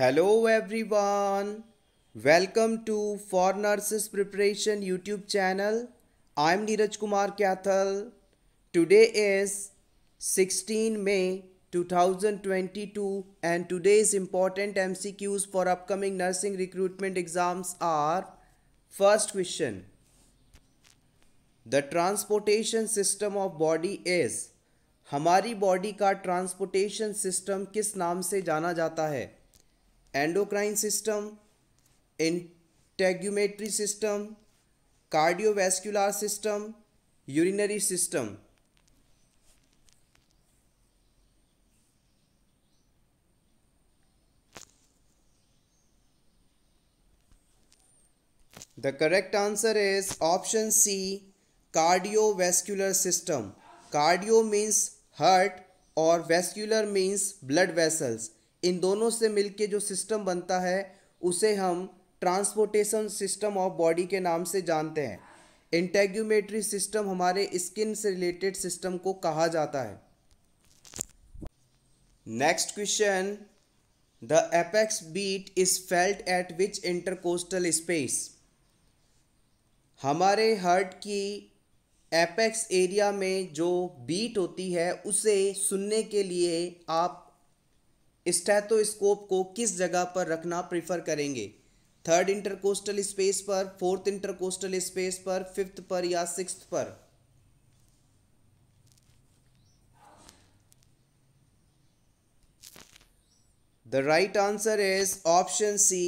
Hello everyone welcome to for nurses preparation YouTube channel I am Neeraj Kumar Kaithal today is 16 May 2022 and today is important MCQs for upcoming nursing recruitment exams are first question the transportation system of body is हमारी body का transportation system किस नाम से जाना जाता है endocrine system, integumentary system, cardiovascular system, urinary system. The correct answer is option C cardiovascular system. Cardio means heart or vascular means blood vessels. इन दोनों से मिलके जो सिस्टम बनता है उसे हम ट्रांसपोर्टेशन सिस्टम ऑफ बॉडी के नाम से जानते हैं इंटेग्यूमेट्री सिस्टम हमारे स्किन से रिलेटेड सिस्टम को कहा जाता है next question the apex beat is felt at which intercostal space हमारे हर्ट की एपेक्स एरिया में जो बीट होती है उसे सुनने के लिए आप स्टैथोस्कोप को किस जगह पर रखना प्रेफर करेंगे थर्ड इंटरकोस्टल स्पेस पर फोर्थ इंटरकोस्टल स्पेस पर फिफ्थ पर या सिक्स पर the right answer is option C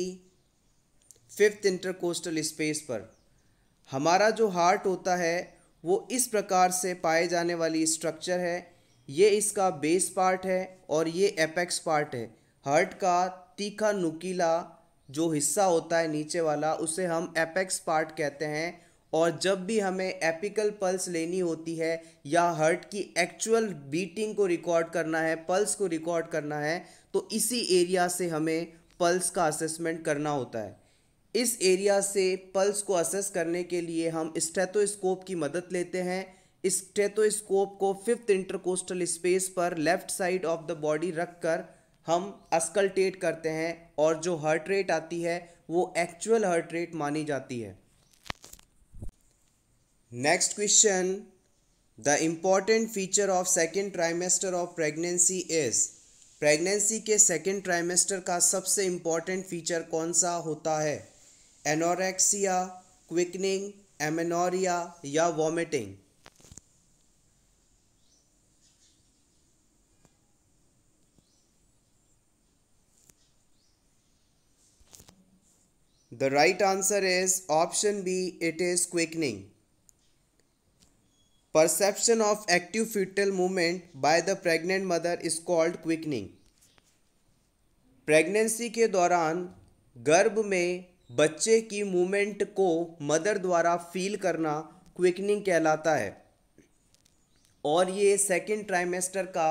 fifth intercostal space पर हमारा जो हार्ट होता है वो इस प्रकार से पाए जाने वाली स्ट्रक्चर है ये इसका बेस पार्ट है और ये एपेक्स पार्ट है हर्ट का तीखा नुकीला जो हिस्सा होता है नीचे वाला उसे हम एपेक्स पार्ट कहते हैं और जब भी हमें एपिकल पल्स लेनी होती है या हर्ट की एक्चुअल बीटिंग को रिकॉर्ड करना है पल्स को रिकॉर्ड करना है तो इसी एरिया से हमें पल्स का असेसमेंट करना होता है इस एरिया से पल्स को असेस करने के लिए हम स्टेथोस्कोप की मदद लेते हैं स्टेथोस्कोप को फिफ्थ इंटरकोस्टल स्पेस पर left side of the body रखकर हम अस्कल्टेट करते हैं और जो हार्ट रेट आती है वो एक्चुअल हार्ट रेट मानी जाती है next question the important feature of second trimester of pregnancy is pregnancy के सेकेंड ट्राइमेस्टर का सबसे इम्पॉर्टेंट फीचर कौन सा होता है एनोरेक्सिया क्विकनिंग एमेनोरिया या vomiting The right answer is option B, it is quickening. Perception of active fetal movement by the pregnant mother is called quickening. Pregnancy के दौरान गर्भ में बच्चे की मूवमेंट को मदर द्वारा फील करना क्विकनिंग कहलाता है और ये सेकेंड ट्राइमेस्टर का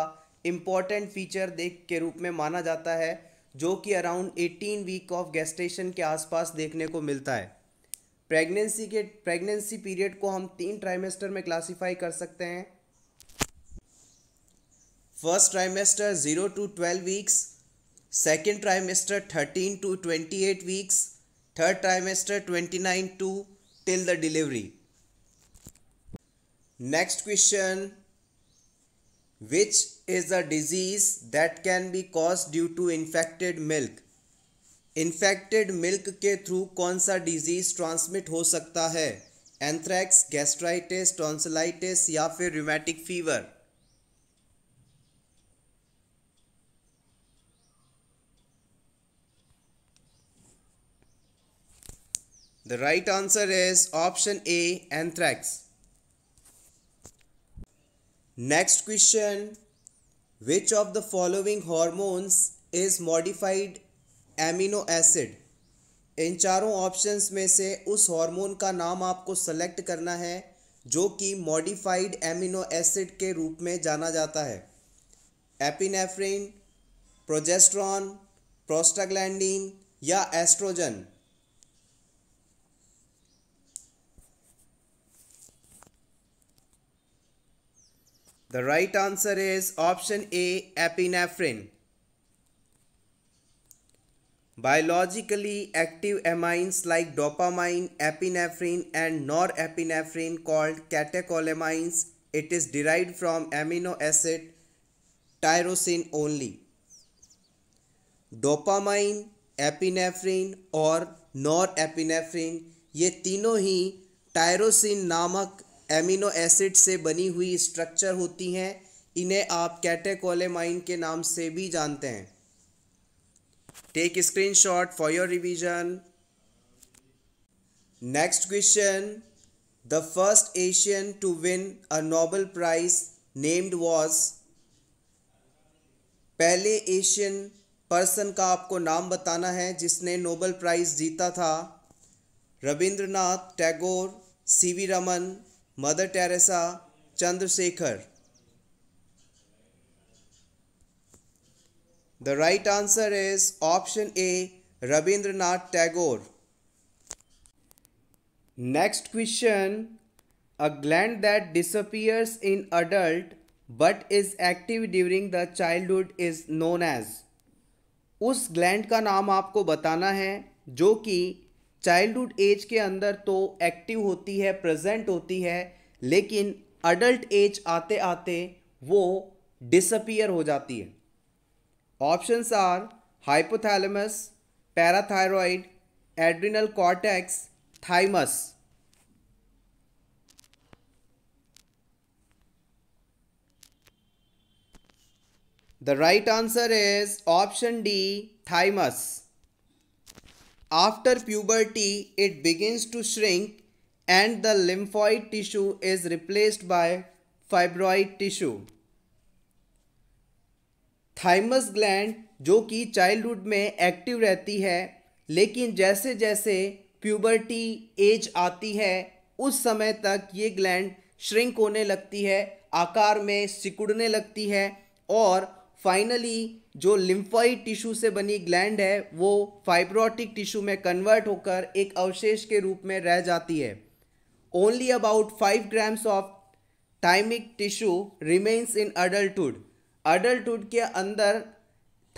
इम्पॉर्टेंट फीचर देख के रूप में माना जाता है जो कि अराउंड 18 वीक ऑफ गेस्टेशन के आसपास देखने को मिलता है प्रेगनेंसी के प्रेगनेंसी पीरियड को हम तीन ट्राइमेस्टर में क्लासिफाई कर सकते हैं first trimester zero to twelve weeks second trimester thirteen to twenty eight weeks third trimester twenty nine to till the delivery next question which is a disease that can be cause due to infected milk infected milk के through कौन सा disease transmit हो सकता है anthrax gastritis tonsillitis या फिर rheumatic fever the right answer is option A anthrax next question which of the following hormones is modified amino acid इन चारों ऑप्शंस में से उस हार्मोन का नाम आपको सेलेक्ट करना है जो कि मॉडिफाइड एमिनो एसिड के रूप में जाना जाता है एपिनेफ्रिन प्रोजेस्ट्रॉन प्रोस्टाग्लैंडिन या oestrogen The right answer is option A epinephrine. Biologically active amines like dopamine, epinephrine and norepinephrine called catecholamines it is derived from amino acid tyrosine only. Dopamine, epinephrine, और nor epinephrine. ये तीनों ही tyrosine नामक amino acid से बनी हुई structure होती हैं इन्हें आप कैटेकोलेमाइन के नाम से भी जानते हैं take screenshot for your revision next question the first Asian to win a Nobel prize named was पहले एशियन पर्सन का आपको नाम बताना है जिसने नोबल प्राइज़ जीता था Rabindranath Tagore C V Raman Mother Teresa Chandrasekhar the right answer is option A Rabindranath Tagore next question a gland that disappears in adult but is active during the childhood is known as उस gland का नाम आपको बताना है जो कि चाइल्डहुड एज के अंदर तो एक्टिव होती है प्रेजेंट होती है लेकिन अडल्ट एज आते आते वो डिसअपियर हो जाती है options are hypothalamus parathyroid adrenal cortex thymus the right answer is option D thymus After puberty, it begins to shrink and the lymphoid tissue is replaced by fibroid tissue thymus gland जो कि childhood में active रहती है लेकिन जैसे जैसे puberty as आती है उस समय तक ये ग्लैंड श्रिंक होने लगती है आकार में सिकुड़ने लगती है और फाइनली जो लिम्फॉइड टिश्यू से बनी ग्लैंड है वो फाइब्रोटिक टिश्यू में कन्वर्ट होकर एक अवशेष के रूप में रह जाती है only about five grams of thymic tissue remains in adulthood adulthood के अंदर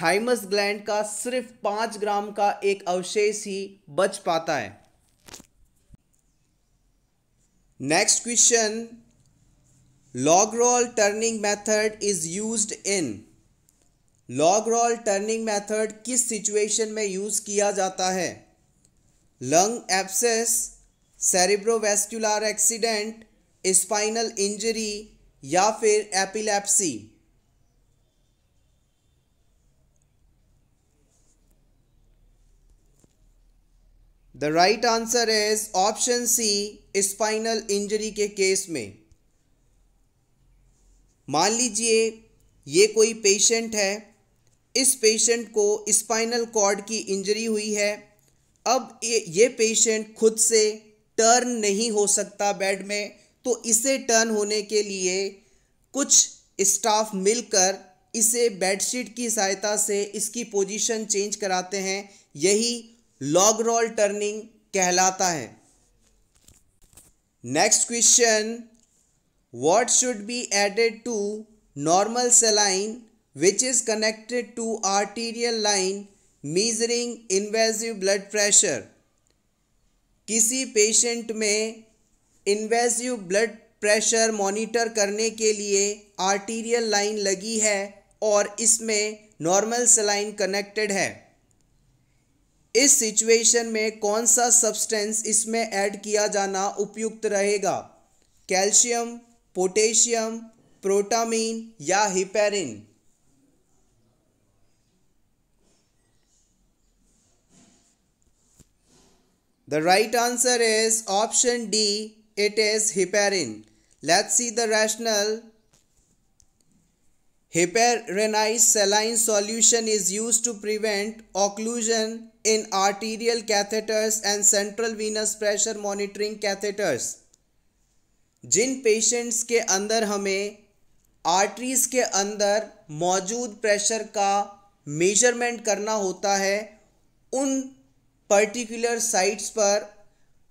थाइमस ग्लैंड का सिर्फ पाँच ग्राम का एक अवशेष ही बच पाता है next question log roll turning method is used in log roll turning method किस सिचुएशन में यूज़ किया जाता है lung abscess cerebrovascular accident spinal injury या फिर epilepsy the right answer is option C spinal injury के केस में मान लीजिए ये कोई पेशेंट है इस पेशेंट को स्पाइनल कॉर्ड की इंजरी हुई है अब ये पेशेंट खुद से टर्न नहीं हो सकता बेड में तो इसे टर्न होने के लिए कुछ स्टाफ मिलकर इसे बेडशीट की सहायता से इसकी पोजीशन चेंज कराते हैं यही लॉग रोल टर्निंग कहलाता है next question what should be added to normal saline which is connected to arterial line measuring invasive blood pressure किसी पेशेंट में इन्वेसिव ब्लड प्रेशर मॉनिटर करने के लिए आर्टीरियल लाइन लगी है और इसमें नॉर्मल सलाइन कनेक्टेड है इस सिचुएशन में कौन सा सब्सटेंस इसमें ऐड किया जाना उपयुक्त रहेगा कैल्शियम पोटेशियम प्रोटामीन या heparin The right answer is option D. It is heparin. Let's see the rationale. Heparinized saline solution is used to prevent occlusion in arterial catheters and central venous pressure monitoring catheters. जिन patients के अंदर हमें arteries के अंदर मौजूद pressure का measurement करना होता है उन पर्टिकुलर साइट्स पर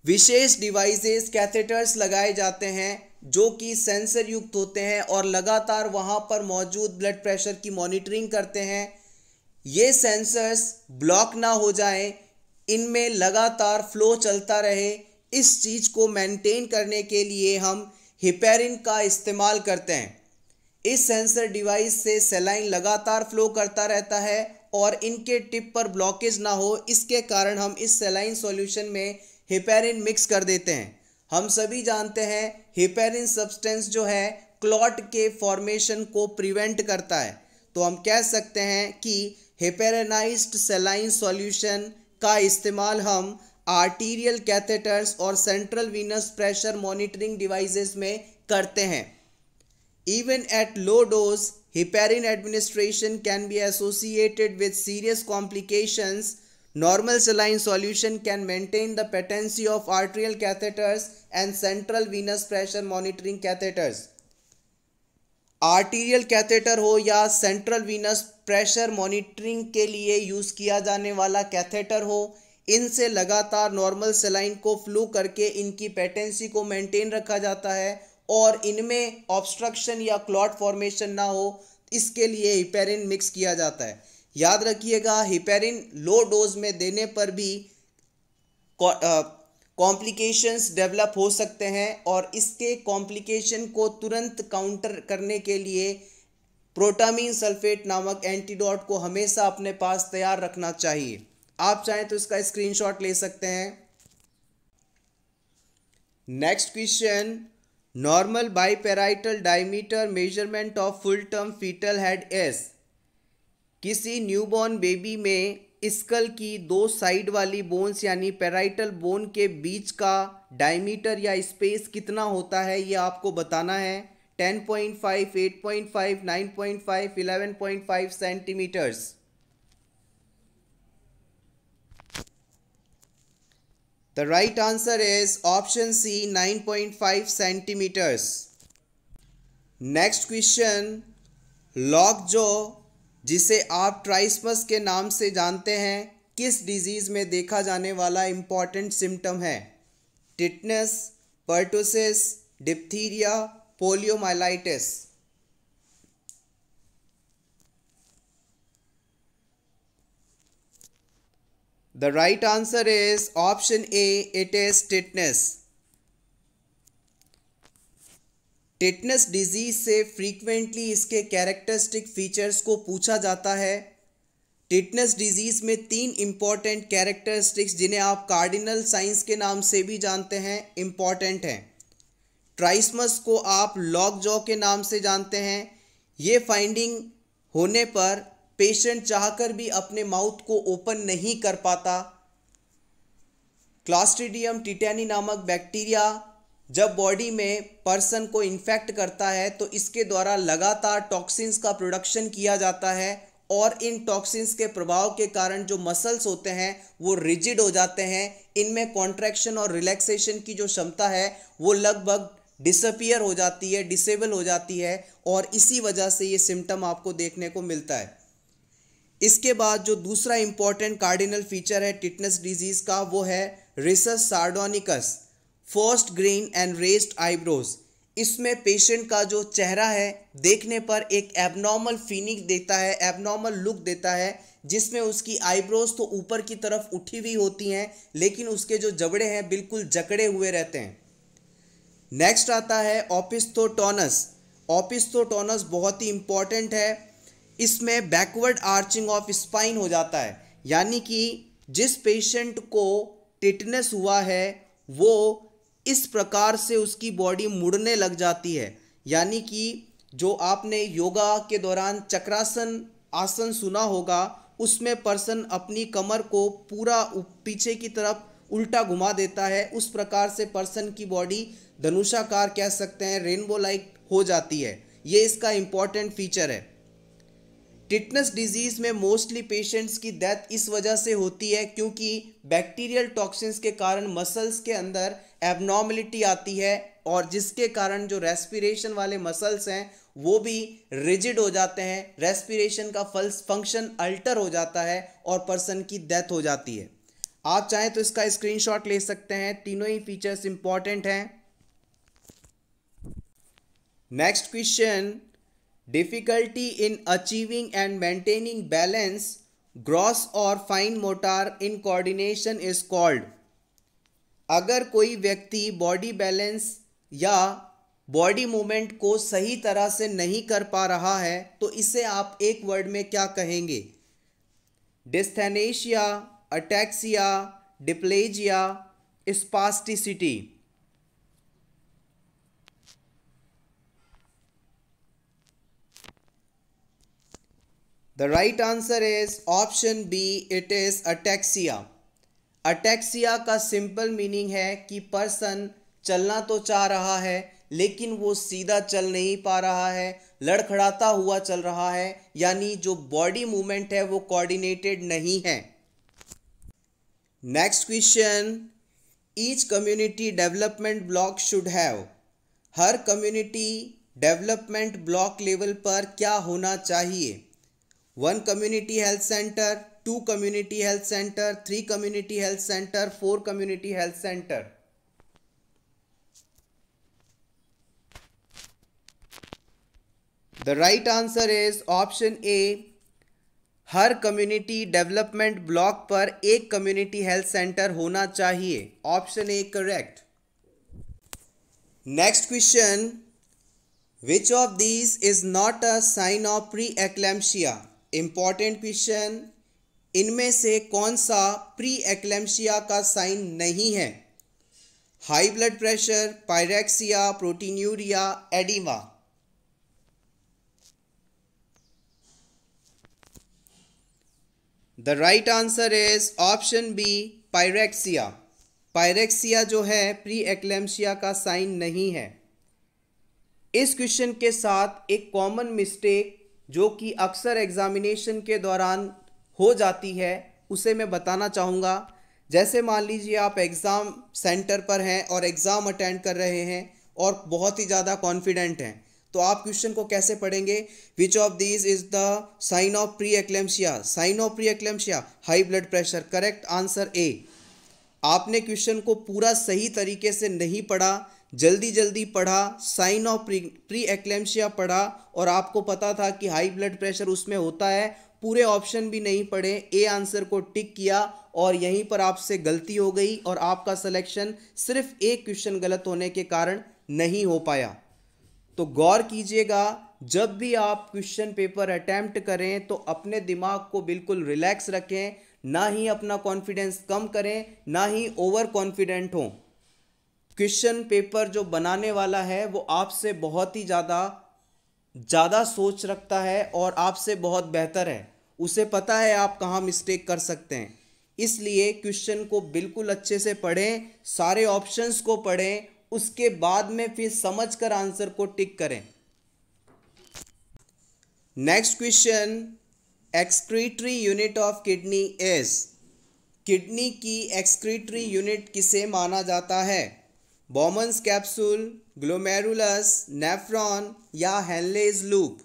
विशेष डिवाइसेस कैथेटर्स लगाए जाते हैं जो कि सेंसर युक्त होते हैं और लगातार वहाँ पर मौजूद ब्लड प्रेशर की मॉनिटरिंग करते हैं ये सेंसर्स ब्लॉक ना हो जाए इनमें लगातार फ्लो चलता रहे इस चीज़ को मेंटेन करने के लिए हम हिपेरिन का इस्तेमाल करते हैं इस सेंसर डिवाइस से सेलाइन लगातार फ्लो करता रहता है और इनके टिप पर ब्लॉकेज ना हो इसके कारण हम इस सेलाइन सॉल्यूशन में हिपेरिन मिक्स कर देते हैं हम सभी जानते हैं हिपेरिन सब्सटेंस जो है क्लॉट के फॉर्मेशन को प्रिवेंट करता है तो हम कह सकते हैं कि हिपेरेनाइज्ड सेलाइन सॉल्यूशन का इस्तेमाल हम आर्टीरियल कैथेटर्स और central venous pressure monitoring devices में करते हैं even at low dose heparin administration can be associated with serious complications normal saline solution can maintain the patency of arterial catheters and central venous pressure monitoring catheters arterial catheter हो या central venous pressure monitoring के लिए use किया जाने वाला catheter हो इनसे लगातार नॉर्मल सलाइन को फ्लू करके इनकी पेटेंसी को मेंटेन रखा जाता है और इनमें ऑब्स्ट्रक्शन या क्लॉट फॉर्मेशन ना हो इसके लिए हिपेरिन मिक्स किया जाता है याद रखिएगा हिपेरिन लो डोज में देने पर भी कॉम्प्लिकेशंस डेवलप हो सकते हैं और इसके कॉम्प्लिकेशन को तुरंत काउंटर करने के लिए प्रोटामिन सल्फेट नामक एंटीडॉट को हमेशा अपने पास तैयार रखना चाहिए आप चाहें तो इसका स्क्रीनशॉट ले सकते हैं next question normal biparietal diameter measurement of full term foetal head is किसी न्यूबॉर्न बेबी में स्कल की दो साइड वाली बोन्स यानी पेराइटल बोन के बीच का डायमीटर या स्पेस कितना होता है ये आपको बताना है ten point point five five eight nine point five eleven point five centimetres The right answer is option C 9.5 centimeters. Next question lockjaw जिसे आप ट्राइसमस के नाम से जानते हैं किस डिजीज़ में देखा जाने वाला इम्पॉर्टेंट सिम्टम है tetanus pertussis diphtheria poliomyelitis The right answer is option A, it is tetanus. Tetanus disease से फ्रीक्वेंटली इसके कैरेक्टरिस्टिक फीचर्स को पूछा जाता है टिटनेस डिजीज़ में तीन इंपॉर्टेंट कैरेक्टरिस्टिक्स जिन्हें आप कार्डिनल साइंस के नाम से भी जानते हैं इंपॉर्टेंट हैं ट्राइसमस को आप लॉक जॉ के नाम से जानते हैं ये फाइंडिंग होने पर पेशेंट चाहकर भी अपने माउथ को ओपन नहीं कर पाता क्लास्ट्रीडियम टिटैनी नामक बैक्टीरिया जब बॉडी में पर्सन को इन्फेक्ट करता है तो इसके द्वारा लगातार टॉक्सिन्स का प्रोडक्शन किया जाता है और इन टॉक्सिन्स के प्रभाव के कारण जो मसल्स होते हैं वो रिजिड हो जाते हैं इनमें कॉन्ट्रैक्शन और रिलैक्सेशन की जो क्षमता है वो लगभग डिसअपियर हो जाती है डिसेबल हो जाती है और इसी वजह से ये सिम्टम आपको देखने को मिलता है इसके बाद जो दूसरा इम्पॉर्टेंट कार्डिनल फीचर है टिटनेस डिजीज़ का वो है risus sardonicus first grin and raised eyebrows इसमें पेशेंट का जो चेहरा है देखने पर एक एबनॉर्मल फीनिक देता है एबनॉर्मल लुक देता है जिसमें उसकी आईब्रोज तो ऊपर की तरफ उठी हुई होती हैं लेकिन उसके जो जबड़े हैं बिल्कुल जकड़े हुए रहते हैं नेक्स्ट आता है ऑपिस्थोटोनस ऑपिस्थोटोनस बहुत ही इंपॉर्टेंट है इसमें बैकवर्ड आर्चिंग ऑफ स्पाइन हो जाता है यानी कि जिस पेशेंट को टिटनेस हुआ है वो इस प्रकार से उसकी बॉडी मुड़ने लग जाती है यानी कि जो आपने योगा के दौरान चक्रासन आसन सुना होगा उसमें पर्सन अपनी कमर को पूरा पीछे की तरफ उल्टा घुमा देता है उस प्रकार से पर्सन की बॉडी धनुषाकार कह सकते हैं रेनबो लाइक हो जाती है ये इसका इम्पॉर्टेंट फीचर है टिटनस डिजीज में मोस्टली पेशेंट्स की डेथ इस वजह से होती है क्योंकि बैक्टीरियल टॉक्सिन्स के कारण मसल्स के अंदर एबनॉर्मलिटी आती है और जिसके कारण जो रेस्पिरेशन वाले मसल्स हैं वो भी रिजिड हो जाते हैं रेस्पिरेशन का फल्स फंक्शन अल्टर हो जाता है और पर्सन की डेथ हो जाती है आप चाहें तो इसका स्क्रीनशॉट ले सकते हैं तीनों ही फीचर्स इंपॉर्टेंट हैं next question difficulty in achieving and maintaining balance, gross or fine motor in coordination is called. अगर कोई व्यक्ति बॉडी बैलेंस या बॉडी मूवमेंट को सही तरह से नहीं कर पा रहा है तो इसे आप एक वर्ड में क्या कहेंगे dysesthesia ataxia diplegia spasticity the right answer is option B it is ataxia ataxia का सिंपल मीनिंग है कि पर्सन चलना तो चाह रहा है लेकिन वो सीधा चल नहीं पा रहा है लड़खड़ाता हुआ चल रहा है यानी जो बॉडी मूवमेंट है वो कोऑर्डिनेटेड नहीं है next question each community development block should have हर कम्युनिटी डेवलपमेंट ब्लॉक लेवल पर क्या होना चाहिए one community health centre two community health centre three community health centre four community health centre the right answer is option A हर community development block पर एक community health centre होना चाहिए option A correct next question which of these is not a sign of pre eclampsia important question इनमें से कौन सा pre eclampsia का साइन नहीं है high blood pressure pyrexia proteinuria oedema the right answer is option B pyrexia pyrexia जो है pre eclampsia का साइन नहीं है इस क्वेश्चन के साथ एक कॉमन मिस्टेक जो कि अक्सर एग्ज़ामिनेशन के दौरान हो जाती है उसे मैं बताना चाहूँगा जैसे मान लीजिए आप एग्ज़ाम सेंटर पर हैं और एग्ज़ाम अटेंड कर रहे हैं और बहुत ही ज़्यादा कॉन्फिडेंट हैं तो आप क्वेश्चन को कैसे पढ़ेंगे which of these is the sign of pre eclampsia sign of pre eclampsia high blood pressure correct answer A आपने क्वेश्चन को पूरा सही तरीके से नहीं पढ़ा जल्दी जल्दी पढ़ा साइन ऑफ प्री प्री पढ़ा और आपको पता था कि हाई ब्लड प्रेशर उसमें होता है पूरे ऑप्शन भी नहीं पढ़े ए आंसर को टिक किया और यहीं पर आपसे गलती हो गई और आपका सिलेक्शन सिर्फ एक क्वेश्चन गलत होने के कारण नहीं हो पाया तो गौर कीजिएगा जब भी आप क्वेश्चन पेपर अटैम्प्ट करें तो अपने दिमाग को बिल्कुल रिलैक्स रखें ना ही अपना कॉन्फिडेंस कम करें ना ही ओवर कॉन्फिडेंट हों क्वेश्चन पेपर जो बनाने वाला है वो आपसे बहुत ही ज़्यादा ज़्यादा सोच रखता है और आपसे बहुत बेहतर है उसे पता है आप कहाँ मिस्टेक कर सकते हैं इसलिए क्वेश्चन को बिल्कुल अच्छे से पढ़ें सारे ऑप्शंस को पढ़ें उसके बाद में फिर समझ कर आंसर को टिक करें next question excretory unit of kidney is kidney की एक्सक्रीटरी यूनिट किसे माना जाता है बॉमन्स कैप्सूल ग्लोमेरुलस नेफ्रॉन या Henle's loop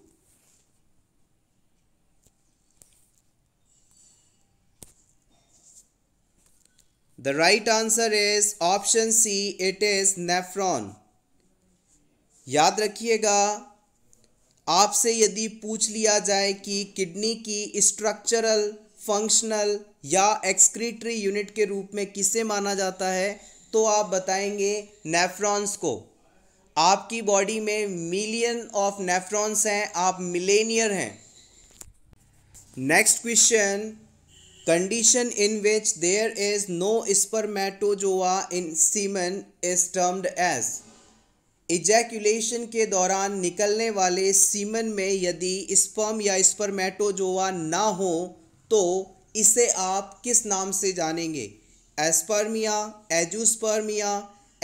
the right answer is option C it is nephron याद रखिएगा आपसे यदि पूछ लिया जाए कि किडनी की स्ट्रक्चरल फंक्शनल या एक्सक्रीटरी यूनिट के रूप में किसे माना जाता है तो आप बताएंगे नेफ्रॉन्स को आपकी बॉडी में मिलियन ऑफ नेफ्रॉन्स हैं आप मिलेनियर हैं next question condition in which there is no spermatozoa in semen is termed as ejaculation के दौरान निकलने वाले सीमन में यदि स्पर्म या स्पर्मेटोजोआ ना हो तो इसे आप किस नाम से जानेंगे एस्पर्मिया एजुस्पर्मिया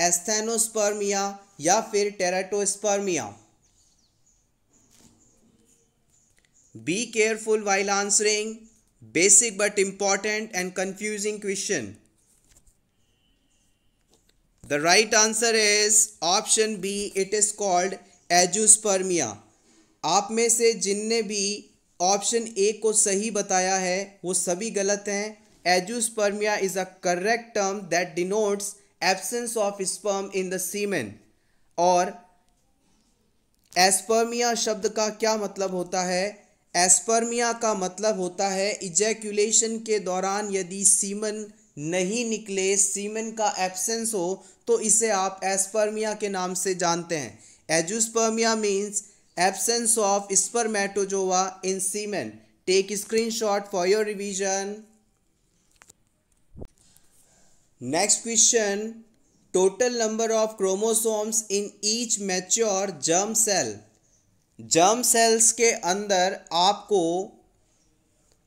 एस्थेनोस्पर्मिया या फिर teratospermia be careful while answering basic but important and confusing question the right answer is option B it is called azoospermia आप में से जिनने भी ऑप्शन ए को सही बताया है वो सभी गलत हैं azoospermia is a correct term that denotes absence of sperm in the semen और एस्पर्मिया शब्द का क्या मतलब होता है एस्पर्मिया का मतलब होता है इजैक्यूलेशन के दौरान यदि सीमन नहीं निकले सीमन का एब्सेंस हो तो इसे आप एस्पर्मिया के नाम से जानते हैं azoospermia means absence of spermatozoa in semen take screenshot for your revision next question total number of chromosomes in each mature germ cell germ cells के अंदर आपको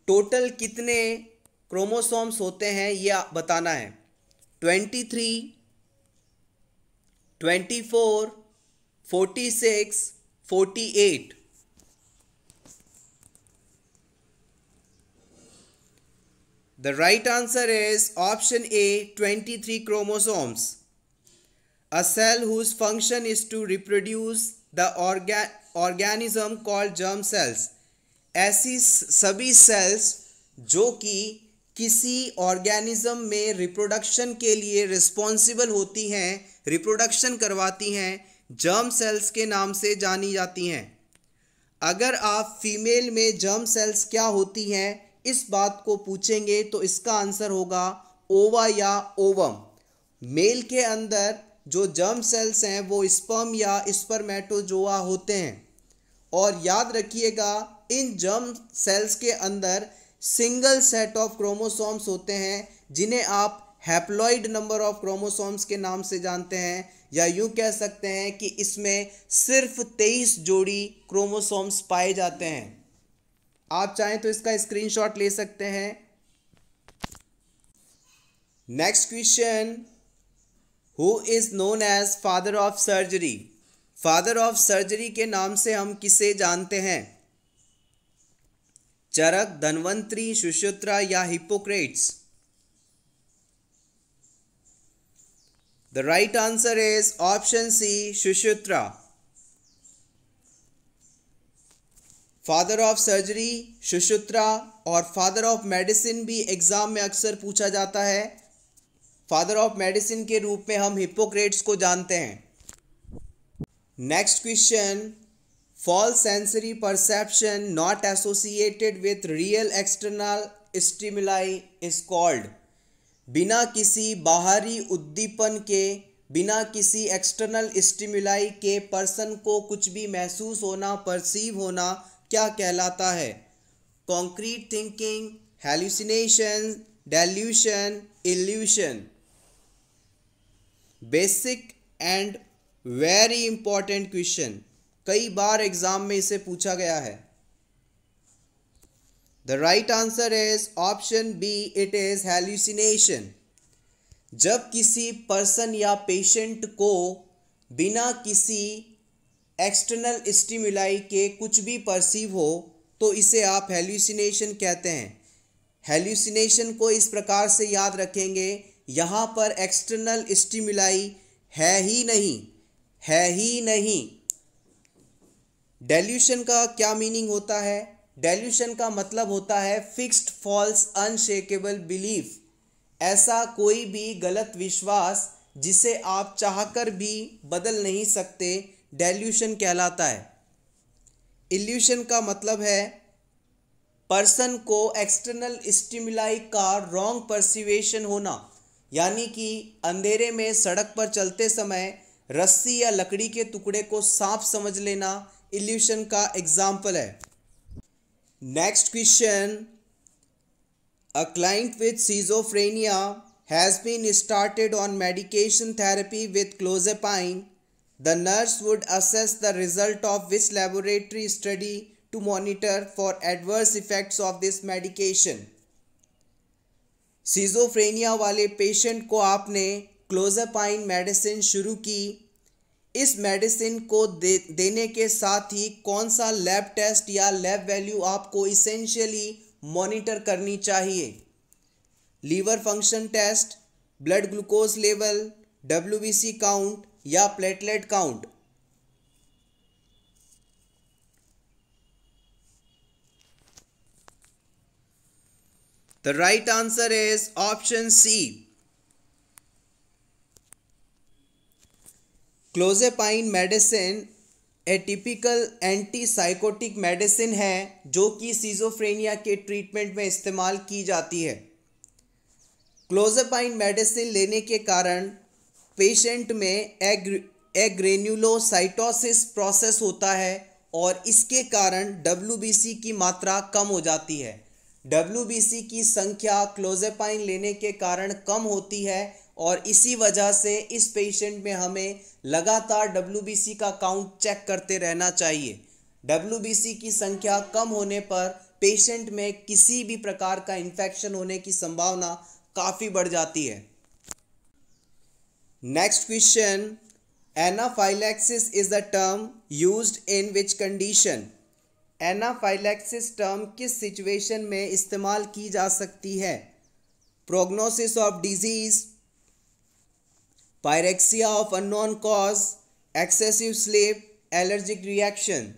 टोटल कितने क्रोमोसोम्स होते हैं ये बताना है twenty three twenty four forty six forty eight The right answer is option A 23 chromosomes. A cell whose function is to reproduce the orga organism called germ cells. ऐसी सभी cells जो कि किसी organism में reproduction के लिए responsible होती हैं reproduction करवाती हैं germ cells के नाम से जानी जाती हैं अगर आप female में germ cells क्या होती हैं इस बात को पूछेंगे तो इसका आंसर होगा ओवा या ओवम मेल के अंदर जो जर्म सेल्स हैं वो स्पर्म या स्पर्मेटोजोआ होते हैं और याद रखिएगा इन जर्म सेल्स के अंदर सिंगल सेट ऑफ क्रोमोसोम्स होते हैं जिन्हें आप हैप्लॉइड नंबर ऑफ क्रोमोसोम्स के नाम से जानते हैं या यूं कह सकते हैं कि इसमें सिर्फ तेईस जोड़ी क्रोमोसोम्स पाए जाते हैं आप चाहें तो इसका स्क्रीनशॉट ले सकते हैं next question who is known as father of surgery father of surgery के नाम से हम किसे जानते हैं चरक धनवंतरी सुश्रुत्रा या Hippocrates the right answer is option C Sushruta father of surgery Sushruta और फादर ऑफ मेडिसिन भी एग्ज़ाम में अक्सर पूछा जाता है फादर ऑफ मेडिसिन के रूप में हम हिपोक्रेट्स को जानते हैं next question false sensory perception not associated with real external stimuli is called बिना किसी बाहरी उद्दीपन के बिना किसी एक्सटर्नल स्टिमुलाई के पर्सन को कुछ भी महसूस होना परसीव होना क्या कहलाता है concrete thinking hallucination delusion illusion basic and very important question कई बार एग्जाम में इसे पूछा गया है the right answer is option B it is hallucination जब किसी पर्सन या पेशेंट को बिना किसी एक्सटर्नल स्टिमुलाई के कुछ भी परसीव हो तो इसे आप हेल्यूसिनेशन कहते हैं हेल्यूसिनेशन को इस प्रकार से याद रखेंगे यहाँ पर एक्सटर्नल स्टिमुलाई है ही नहीं है ही नहीं डेल्यूशन का क्या मीनिंग होता है डेल्यूशन का मतलब होता है फिक्स्ड फॉल्स अनशेकेबल बिलीफ ऐसा कोई भी गलत विश्वास जिसे आप चाहकर भी बदल नहीं सकते डेल्यूशन कहलाता है इल्यूशन का मतलब है पर्सन को एक्सटर्नल स्टिमुलाई का रॉन्ग परसिवेशन होना यानी कि अंधेरे में सड़क पर चलते समय रस्सी या लकड़ी के टुकड़े को सांप समझ लेना इल्यूशन का एग्जाम्पल है next question a client with schizophrenia has been started on medication therapy with clozapine The nurse would assess the result of which laboratory study to monitor for adverse effects of this medication. Schizophrenia वाले patient को आपने clozapine medicine शुरू की इस medicine को दे, देने के साथ ही कौन सा लैब टेस्ट या लैब वैल्यू आपको इसेंशियली मॉनिटर करनी चाहिए liver function test blood glucose level W count या platelet count the right answer is option C clozapine medicine atypical antipsychotic medicine है जो कि सीजोफ्रेनिया के ट्रीटमेंट में इस्तेमाल की जाती है क्लोजेपाइन मेडिसिन लेने के कारण पेशेंट में एग्र एग्रेन्यूलोसाइटोसिस प्रोसेस होता है और इसके कारण डब्ल्यू की मात्रा कम हो जाती है डब्ल्यू की संख्या क्लोजेपाइन लेने के कारण कम होती है और इसी वजह से इस पेशेंट में हमें लगातार डब्ल्यू का काउंट चेक करते रहना चाहिए डब्ल्यू की संख्या कम होने पर पेशेंट में किसी भी प्रकार का इन्फेक्शन होने की संभावना काफ़ी बढ़ जाती है next question anaphylaxis is the term use in which condition anaphylaxis term किस सिचुएशन में इस्तेमाल की जा सकती है prognosis of disease pyrexia of unknown cause excessive sleep allergic reaction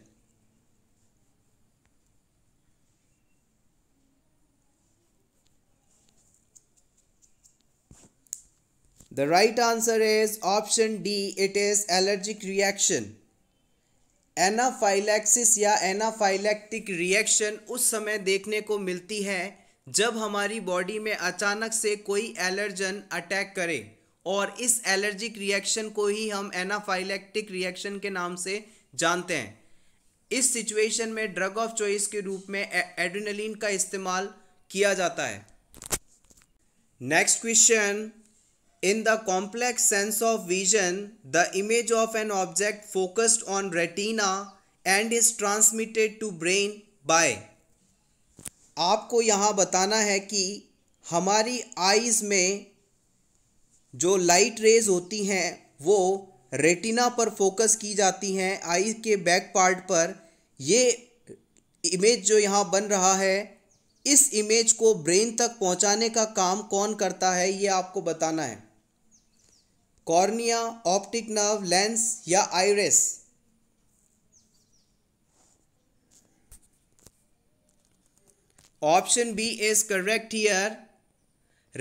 The right answer is option D. It is allergic reaction. Anaphylaxis या anaphylactic reaction उस समय देखने को मिलती है जब हमारी बॉडी में अचानक से कोई एलर्जन अटैक करे और इस एलर्जिक रिएक्शन को ही हम एनाफाइलैक्टिक रिएक्शन के नाम से जानते हैं इस सिचुएशन में ड्रग ऑफ चॉइस के रूप में एडिनलिन का इस्तेमाल किया जाता है next question in the complex sense of vision the image of an object focused on retina and is transmitted to brain by आपको यहाँ बताना है कि हमारी आईज़ में जो लाइट रेज होती हैं वो रेटिना पर फोकस की जाती हैं आई के बैक पार्ट पर ये इमेज जो यहाँ बन रहा है इस इमेज को ब्रेन तक पहुँचाने का काम कौन करता है ये आपको बताना है कॉर्निया ऑप्टिक नर्व लेंस या iris option B is correct here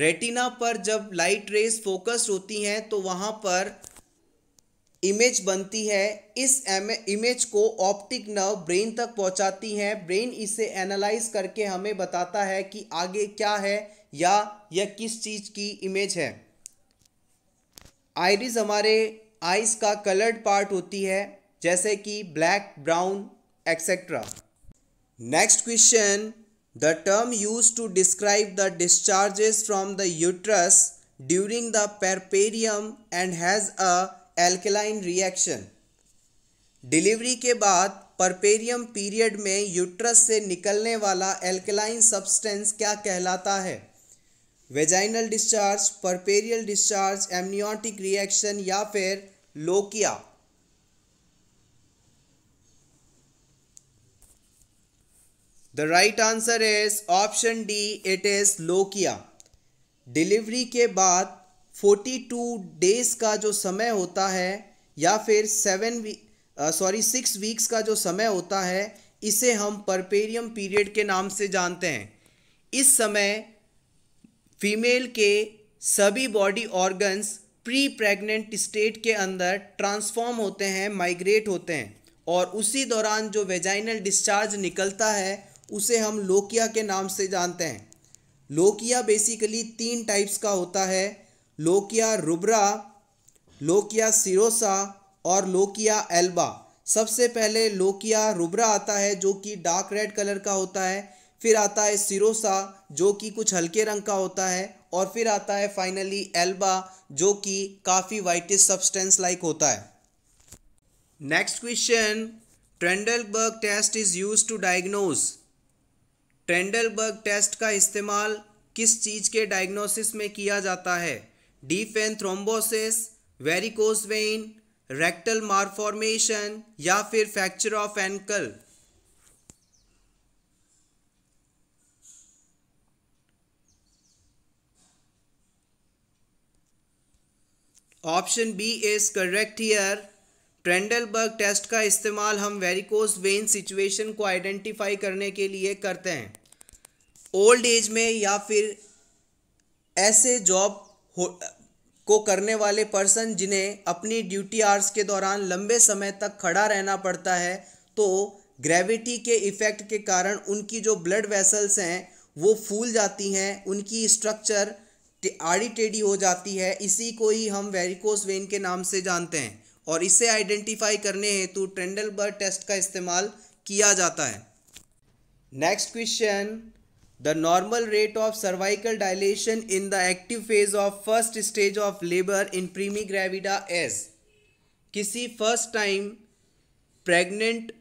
retina पर जब लाइट रेस फोकस्ड होती हैं तो वहां पर इमेज बनती है इस इमेज को ऑप्टिक नर्व ब्रेन तक पहुंचाती है ब्रेन इसे एनालाइज करके हमें बताता है कि आगे क्या है या यह किस चीज़ की इमेज है आइरिस हमारे आइस का कलर्ड पार्ट होती है जैसे कि black brown etcetera next question the term use to describe the discharges from the uterus during the puerperium and has a alkaline reaction delivery के बाद परपेरियम पीरियड में यूट्रस से निकलने वाला एल्कलाइन सब्सटेंस क्या कहलाता है vaginal discharge puerperal discharge amniotic reaction या फिर lochia the right answer is option D it is lochia delivery के बाद 42 डेज का जो समय होता है या फिर सेवन सॉरी सिक्स वीक्स का जो समय होता है इसे हम परपेरियम पीरियड के नाम से जानते हैं इस समय फीमेल के सभी body organs pre pregnant state के अंदर ट्रांसफॉर्म होते हैं माइग्रेट होते हैं और उसी दौरान जो वेजाइनल डिस्चार्ज निकलता है उसे हम लोकिया के नाम से जानते हैं लोकिया बेसिकली तीन टाइप्स का होता है लोकिया रुब्रा लोकिया सिरोसा और लोकिया एल्बा सबसे पहले लोकिया रुब्रा आता है जो कि डार्क रेड कलर का होता है फिर आता है सिरोसा जो कि कुछ हल्के रंग का होता है और फिर आता है फाइनली एल्बा जो कि काफ़ी वाइटिस सब्सटेंस लाइक होता है next question Trendelenburg test is use to diagnose Trendelenburg test का इस्तेमाल किस चीज़ के डायग्नोसिस में किया जाता है deep vein thrombosis varicose vein vein rectal malformation या फिर fracture of ankle option B is correct here Trendelenburg test का इस्तेमाल हम वेरिकोस वेन सिचुएशन को आइडेंटिफाई करने के लिए करते हैं ओल्ड एज में या फिर ऐसे जॉब को करने वाले पर्सन जिन्हें अपनी ड्यूटी आर्स के दौरान लंबे समय तक खड़ा रहना पड़ता है तो ग्रेविटी के इफ़ेक्ट के कारण उनकी जो ब्लड वेसल्स हैं वो फूल जाती हैं उनकी स्ट्रक्चर आड़ी टेढ़ी हो जाती है इसी को ही हम वेरिकोस वेन के नाम से जानते हैं और इसे आइडेंटिफाई करने हेतु ट्रेंडलबर्ग टेस्ट का इस्तेमाल किया जाता है next question the normal rate of cervical dilation in the active phase of first stage of labour in primigravida as किसी फर्स्ट टाइम प्रेग्नेंट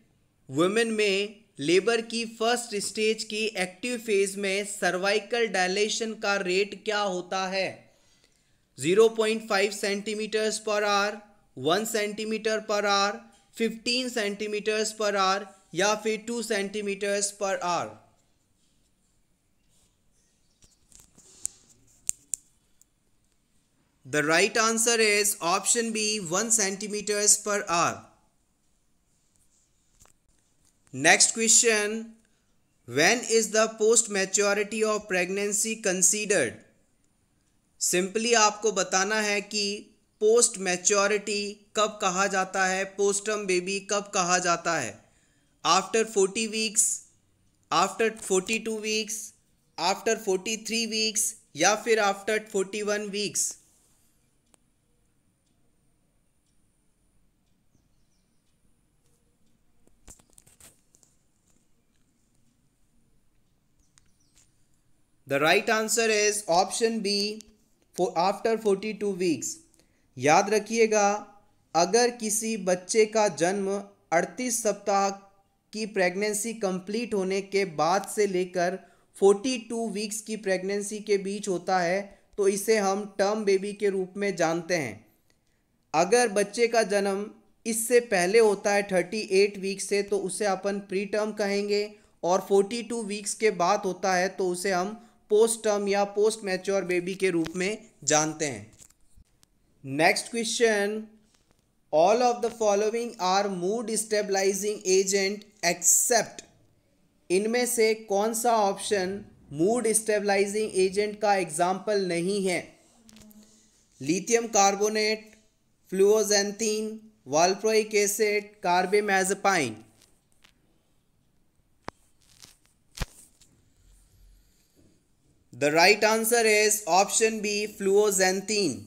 वुमेन में लेबर की फर्स्ट स्टेज की एक्टिव फेज में सर्वाइकल डायलेशन का rate क्या होता है 0.5 centimetres per hour 1 centimetre per hour 15 centimetres per hour या फिर 2 centimetres per are the right answer is option B 1 centimetres per hour next question when is the post maturity of pregnancy considered simply आपको बताना है कि post maturity कब कहा जाता है पोस्टम बेबी कब कहा जाता है after forty weeks after forty two weeks after forty three weeks या फिर after forty one weeks The right answer is option B for after 42 weeks. याद रखिएगा अगर किसी बच्चे का जन्म 38 सप्ताह की प्रेगनेंसी कंप्लीट होने के बाद से लेकर 42 वीक्स की प्रेगनेंसी के बीच होता है तो इसे हम टर्म बेबी के रूप में जानते हैं अगर बच्चे का जन्म इससे पहले होता है 38 वीक्स से तो उसे अपन प्री टर्म कहेंगे और 42 वीक्स के बाद होता है तो उसे हम पोस्ट टर्म या पोस्ट मैच्योर बेबी के रूप में जानते हैं next question all of the following are mood stabilising agent except इनमें से कौन सा ऑप्शन मूड स्टेबलाइजिंग एजेंट का एग्जाम्पल नहीं है lithium carbonate fluoxetine valproic acid carbamazepine the right answer is option B fluoxetine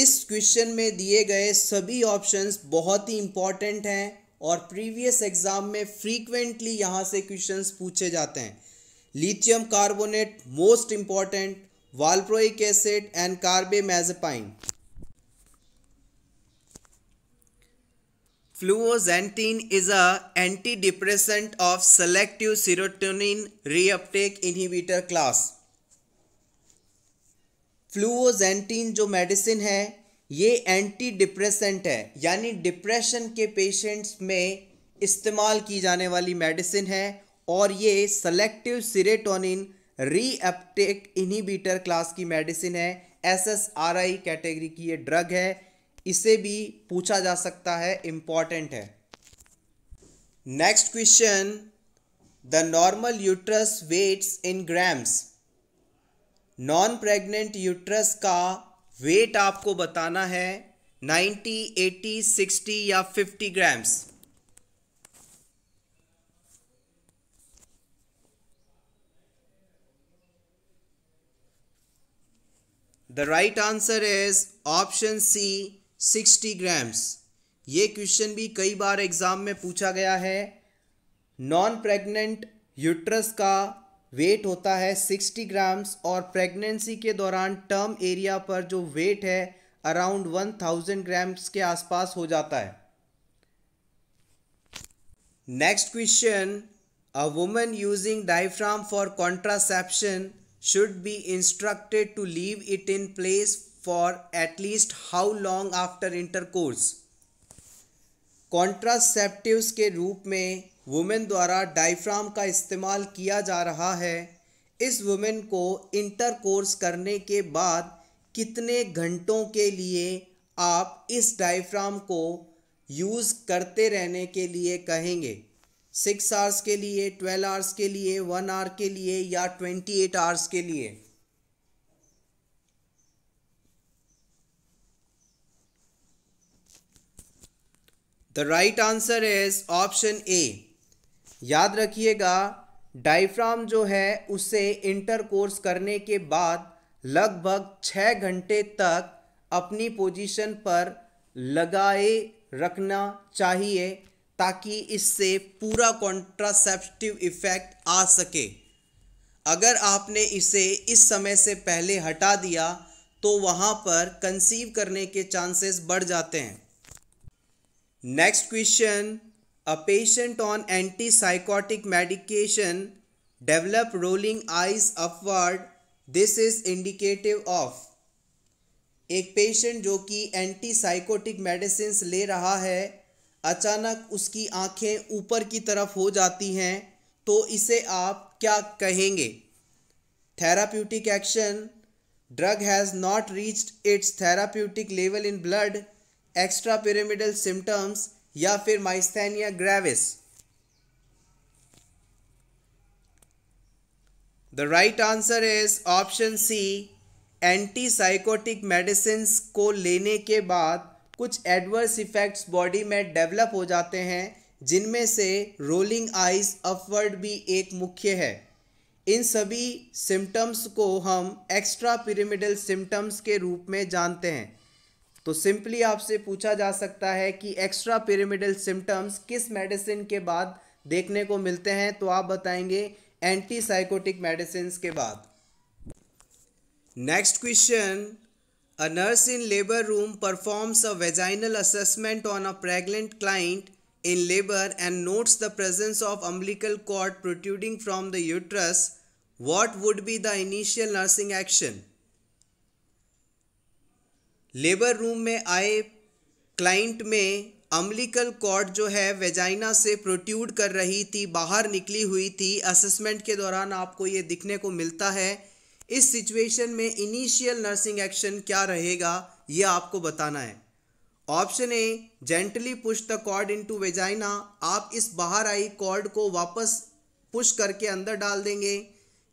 इस क्वेश्चन में दिए गए सभी ऑप्शंस बहुत ही इंपॉर्टेंट हैं और प्रीवियस एग्जाम में फ्रीक्वेंटली यहाँ से क्वेश्चंस पूछे जाते हैं lithium carbonate most important valproic acid and carbamazepine is a antidepressant of selective serotonin reuptake inhibitor class fluoxetine जो मेडिसिन है ये एंटी डिप्रेसेंट है यानी डिप्रेशन के पेशेंट्स में इस्तेमाल की जाने वाली मेडिसिन है और ये selective serotonin reuptake inhibitor class की मेडिसिन है एसएसआरआई कैटेगरी की ये ड्रग है इसे भी पूछा जा सकता है इंपॉर्टेंट है next question the normal uterus weighs in grams non pregnant uterus का वेट आपको बताना है 90, 80, 60 या 50 grams the right answer is option C sixty grams ये क्वेश्चन भी कई बार एग्ज़ाम में पूछा गया है नॉन प्रेग्नेंट यूट्रस का वेट होता है सिक्सटी ग्राम्स और प्रेगनेंसी के दौरान टर्म एरिया पर जो वेट है अराउंड वन थाउजेंड ग्राम्स के आसपास हो जाता है next question a women using diaphragm for contraception should be instructed to leave it in place for at least how long after intercourse contraceptives के रूप में वुमेन द्वारा डाइफ्राम का इस्तेमाल किया जा रहा है इस वुमेन को इंटरकोर्स करने के बाद कितने घंटों के लिए आप इस डाइफ्राम को यूज़ करते रहने के लिए कहेंगे सिक्स आवर्स के लिए ट्वेल्व आवर्स के लिए वन आवर के लिए या ट्वेंटी एट आवर्स के लिए the right answer is option A याद रखिएगा डाइफ्राम जो है उसे इंटरकोर्स करने के बाद लगभग छः घंटे तक अपनी पोजीशन पर लगाए रखना चाहिए ताकि इससे पूरा कॉन्ट्रासेप्टिव इफ़ेक्ट आ सके अगर आपने इसे इस समय से पहले हटा दिया तो वहाँ पर कंसीव करने के चांसेस बढ़ जाते हैं question a patient on antipsychotic medication develop rolling eyes upward this is indicative of एक पेशेंट जो कि एंटीसाइकोटिक मेडिसिन ले रहा है अचानक उसकी आंखें ऊपर की तरफ हो जाती हैं तो इसे आप क्या कहेंगे therapeutic action drug has not reached its therapeutic level in blood extrapyramidal symptoms या फिर myasthenia gravis the right answer is option C antipsychotic medicine को लेने के बाद कुछ एडवर्स इफेक्ट्स बॉडी में डेवलप हो जाते हैं जिनमें से रोलिंग आइज अपवर्ड भी एक मुख्य है इन सभी सिम्टम्स को हम एक्स्ट्रा पिरामिडल सिम्टम्स के रूप में जानते हैं तो सिंपली आपसे पूछा जा सकता है कि एक्स्ट्रा पिरामिडल सिम्टम्स किस मेडिसिन के बाद देखने को मिलते हैं तो आप बताएंगे एंटीसाइकोटिक मेडिसिन के बाद next question a nurse in labour room performs a vaginal assessment on a pregnant client in labour and notes the presence of umbilical cord protruding from the uterus what would be the initial nursing action labour room में आए client में umbilical cord जो है vagina से protrude कर रही थी बाहर निकली हुई थी असेसमेंट के दौरान आपको ये दिखने को मिलता है इस सिचुएशन में इनिशियल नर्सिंग एक्शन क्या रहेगा ये आपको बताना है option A gently push the cord into vagina आप इस बाहर आई कॉर्ड को वापस पुश करके अंदर डाल देंगे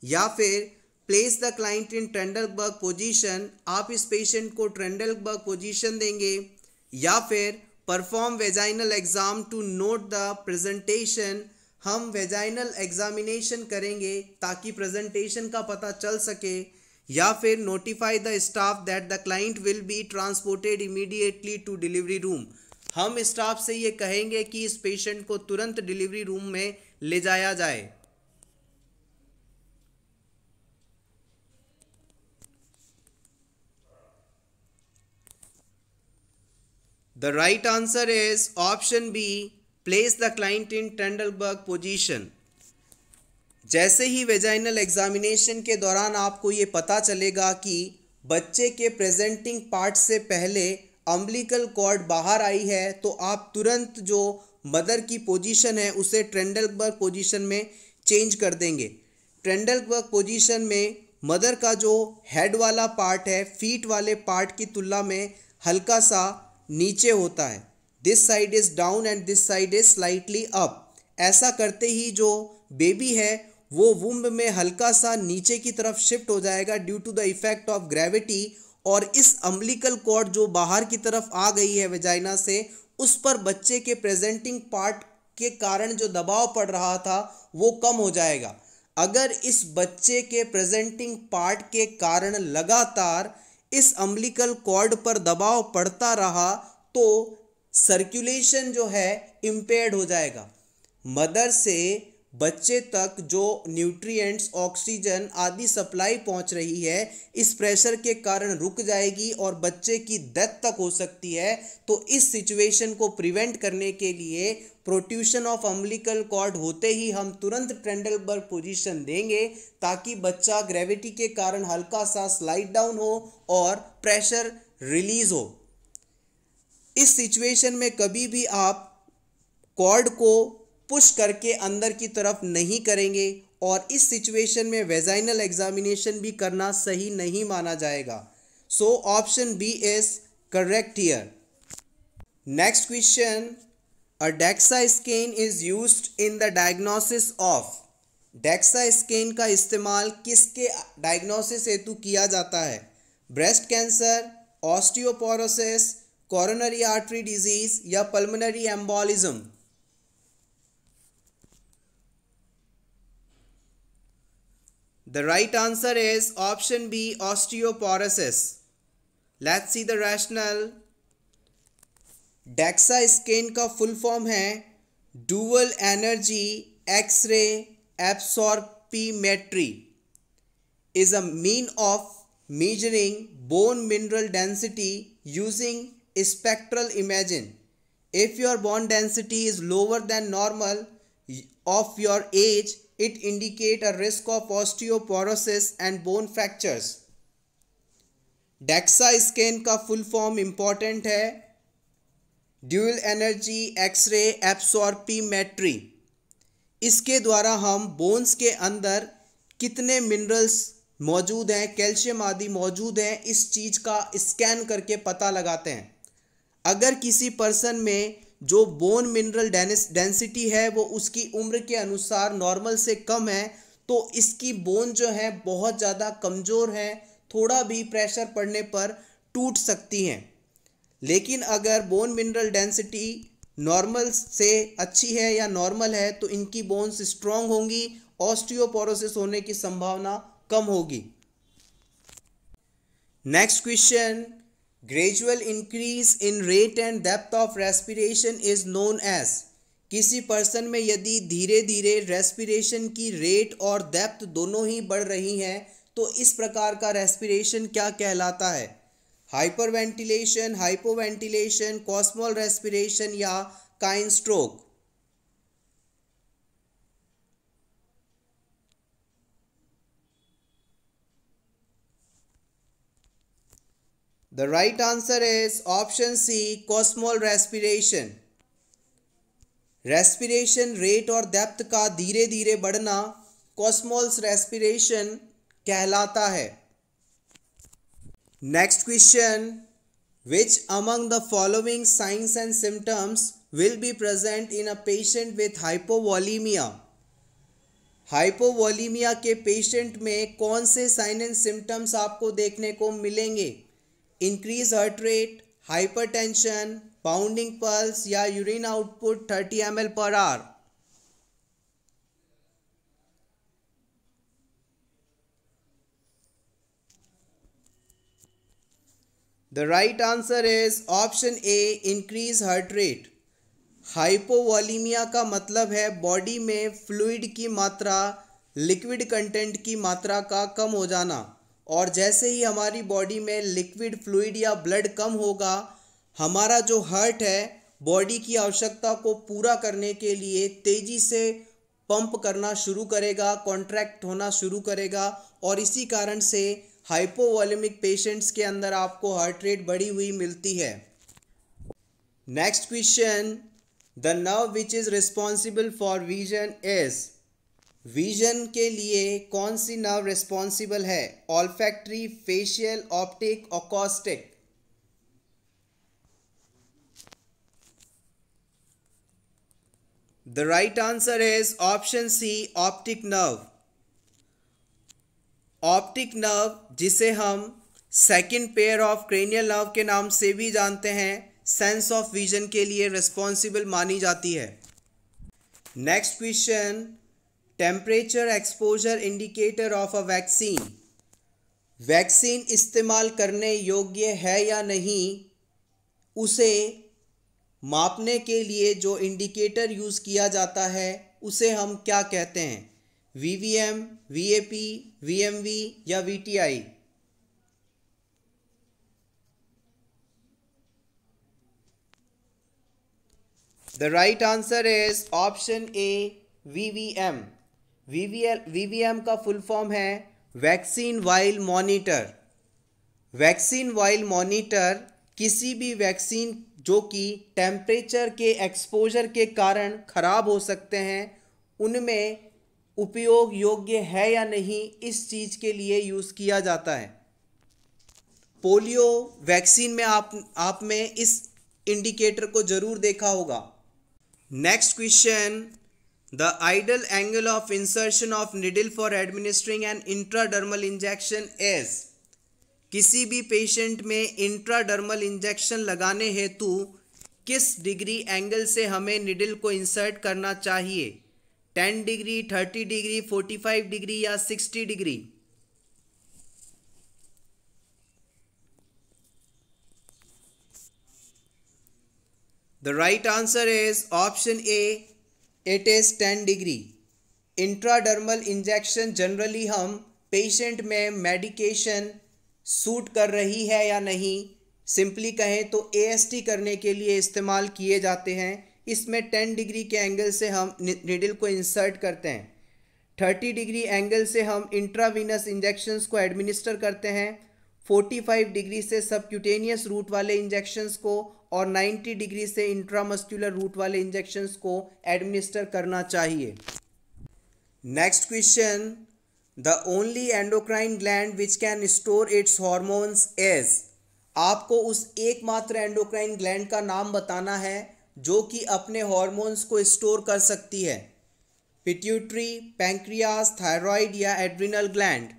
या फिर place the client in Trendelenburg position आप इस पेशेंट को ट्रेंडलबर्ग पोजीशन देंगे या फिर perform vaginal exam to note the presentation हम वेजाइनल एग्जामिनेशन करेंगे ताकि प्रेजेंटेशन का पता चल सके या फिर notify the staff that the client will be transported immediately to delivery room हम स्टाफ से ये कहेंगे कि इस पेशेंट को तुरंत डिलीवरी रूम में ले जाया जाए The right answer is option B. Place the client in Trendelberg position. जैसे ही वेजाइनल एग्जामिनेशन के दौरान आपको ये पता चलेगा कि बच्चे के प्रेजेंटिंग पार्ट से पहले अम्बलिकल कॉर्ड बाहर आई है तो आप तुरंत जो मदर की पोजीशन है उसे ट्रेंडलबर्ग पोजीशन में चेंज कर देंगे ट्रेंडलबर्ग पोजीशन में मदर का जो हेड वाला पार्ट है फीट वाले पार्ट की तुलना में हल्का सा नीचे होता है this side is down and this side is slightly up ऐसा करते ही जो बेबी है वो वुम्ब में हल्का सा नीचे की तरफ शिफ्ट हो जाएगा due to the effect of gravity और इस अम्बिलिकल कॉर्ड जो बाहर की तरफ आ गई है वेजाइना से उस पर बच्चे के प्रेजेंटिंग पार्ट के कारण जो दबाव पड़ रहा था वो कम हो जाएगा अगर इस बच्चे के प्रेजेंटिंग पार्ट के कारण लगातार इस अम्बिकल कॉर्ड पर दबाव पड़ता रहा तो सर्कुलेशन जो है इम्पेयर्ड हो जाएगा मदर से बच्चे तक जो न्यूट्रिएंट्स ऑक्सीजन आदि सप्लाई पहुंच रही है इस प्रेशर के कारण रुक जाएगी और बच्चे की डेथ तक हो सकती है तो इस सिचुएशन को प्रिवेंट करने के लिए प्रोट्यूशन ऑफ अम्बिलिकल कॉर्ड होते ही हम तुरंत बर्ग पोजिशन देंगे ताकि बच्चा ग्रेविटी के कारण हल्का सा स्लाइड डाउन हो और प्रेशर रिलीज हो इस सिचुएशन में कभी भी आप कॉर्ड को पुश करके अंदर की तरफ नहीं करेंगे और इस सिचुएशन में वेजाइनल एग्जामिनेशन भी करना सही नहीं माना जाएगा so option B is correct here next question a DEXA scan is use in the diagnosis of DEXA scan का इस्तेमाल किसके डायग्नोसिस हेतु किया जाता है breast cancer osteoporosis coronary artery disease या pulmonary embolism The right answer is option B osteoporosis. Let's see the rationale. skin scan का form form है Energy X-ray Absorptiometry. is a mean of measuring bone mineral density using spectral imaging if your bone density is lower than normal of your age it indicate a risk of osteoporosis and bone fractures DEXA scan का full form important है dual energy X-ray absorptiometry इसके द्वारा हम bones के अंदर कितने minerals मौजूद हैं कैल्शियम आदि मौजूद हैं इस चीज़ का स्कैन करके पता लगाते हैं अगर किसी पर्सन में जो बोन मिनरल डेंसिटी है वो उसकी उम्र के अनुसार नॉर्मल से कम है तो इसकी बोन जो है बहुत ज़्यादा कमज़ोर है थोड़ा भी प्रेशर पड़ने पर टूट सकती हैं लेकिन अगर बोन मिनरल डेंसिटी नॉर्मल से अच्छी है या नॉर्मल है तो इनकी बोन्स स्ट्रांग होंगी ऑस्टियोपोरोसिस होने की संभावना कम होगी next question gradual increase in rate and depth of respiration is known as किसी पर्सन में यदि धीरे धीरे रेस्पिरेशन की रेट और डेप्थ दोनों ही बढ़ रही हैं तो इस प्रकार का रेस्पिरेशन क्या कहलाता है hyperventilation hypoventilation Kussmaul respiration या Cheyne stroke The right answer is option C cosmol respiration. Respiration rate और डेप्थ का धीरे धीरे बढ़ना कॉस्मोल्स रेस्पिरेशन कहलाता है next question which among the following signs and symptoms will be present in a patient with hypovolemia hypovolemia के patient में कौन से साइन एंड सिम्टम्स आपको देखने को मिलेंगे increase heart rate hypertension pounding pulse या urine output 30 M per are the right answer is option A increase heart rate hypovolemia का मतलब है बॉडी में फ्लूइड की मात्रा लिक्विड कंटेंट की मात्रा का कम हो जाना और जैसे ही हमारी बॉडी में लिक्विड फ्लूइड या ब्लड कम होगा हमारा जो हर्ट है बॉडी की आवश्यकता को पूरा करने के लिए तेज़ी से पंप करना शुरू करेगा कॉन्ट्रैक्ट होना शुरू करेगा और इसी कारण से हाइपोवॉलेमिक पेशेंट्स के अंदर आपको हार्ट रेट बढ़ी हुई मिलती है next question the nerve which is responsible for vision is vision के लिए कौन सी नर्व रिस्पॉन्सिबल है ऑल्फैक्ट्री फेशियल ऑप्टिक और acoustic right answer is option C optic optic optic nerve जिसे हम second pair of cranial nerve के नाम से भी जानते हैं सेंस ऑफ विजन के लिए रिस्पॉन्सिबल मानी जाती है next question temperature exposure indicator of a vaccine vaccine इस्तेमाल करने योग्य है या नहीं उसे मापने के लिए जो इंडिकेटर यूज़ किया जाता है उसे हम क्या कहते हैं V V M V A P V M V या V T I the right answer is option A V V M V VVM का फुल फॉर्म है vaccine vial monitor vaccine vial monitor किसी भी vaccine जो कि temperature के exposure के कारण खराब हो सकते हैं उनमें उपयोग योग्य है या नहीं इस चीज़ के लिए यूज़ किया जाता है पोलियो वैक्सीन में आप आप में इस इंडिकेटर को ज़रूर देखा होगा next question the ideal angle of insertion of needle for administering and intradermal injection as किसी भी पेशेंट में इंट्राडर्मल इंजेक्शन लगाने हेतु किस डिग्री एंगल से हमें निडिल को इंसर्ट करना चाहिए ten degree thirty degree forty five degree या sixty degree the right answer is option A it is ten degree intradermal injection generally हम पेशेंट में मेडिकेशन सूट कर रही है या नहीं सिंपली कहें तो टी करने के लिए इस्तेमाल किए जाते हैं इसमें टेन डिग्री के एंगल से हम निडल को इंसर्ट करते हैं थर्टी डिग्री एंगल से हम इंट्रावीनस इंजेक्शन्स को एडमिनिस्टर करते हैं फोर्टी फाइव डिग्री से सबक्यूटेनियस रूट वाले इंजेक्शन्स को और 90 डिग्री से इंट्रामस्कुलर रूट वाले इंजेक्शंस को एडमिनिस्टर करना चाहिए next question the only endocrine gland which can store its hormones as आपको उस एकमात्र एंडोक्राइन ग्लैंड का नाम बताना है जो कि अपने हॉर्मोन्स को स्टोर कर सकती है पिट्यूटरी पैंक्रियास थायराइड या adrenal gland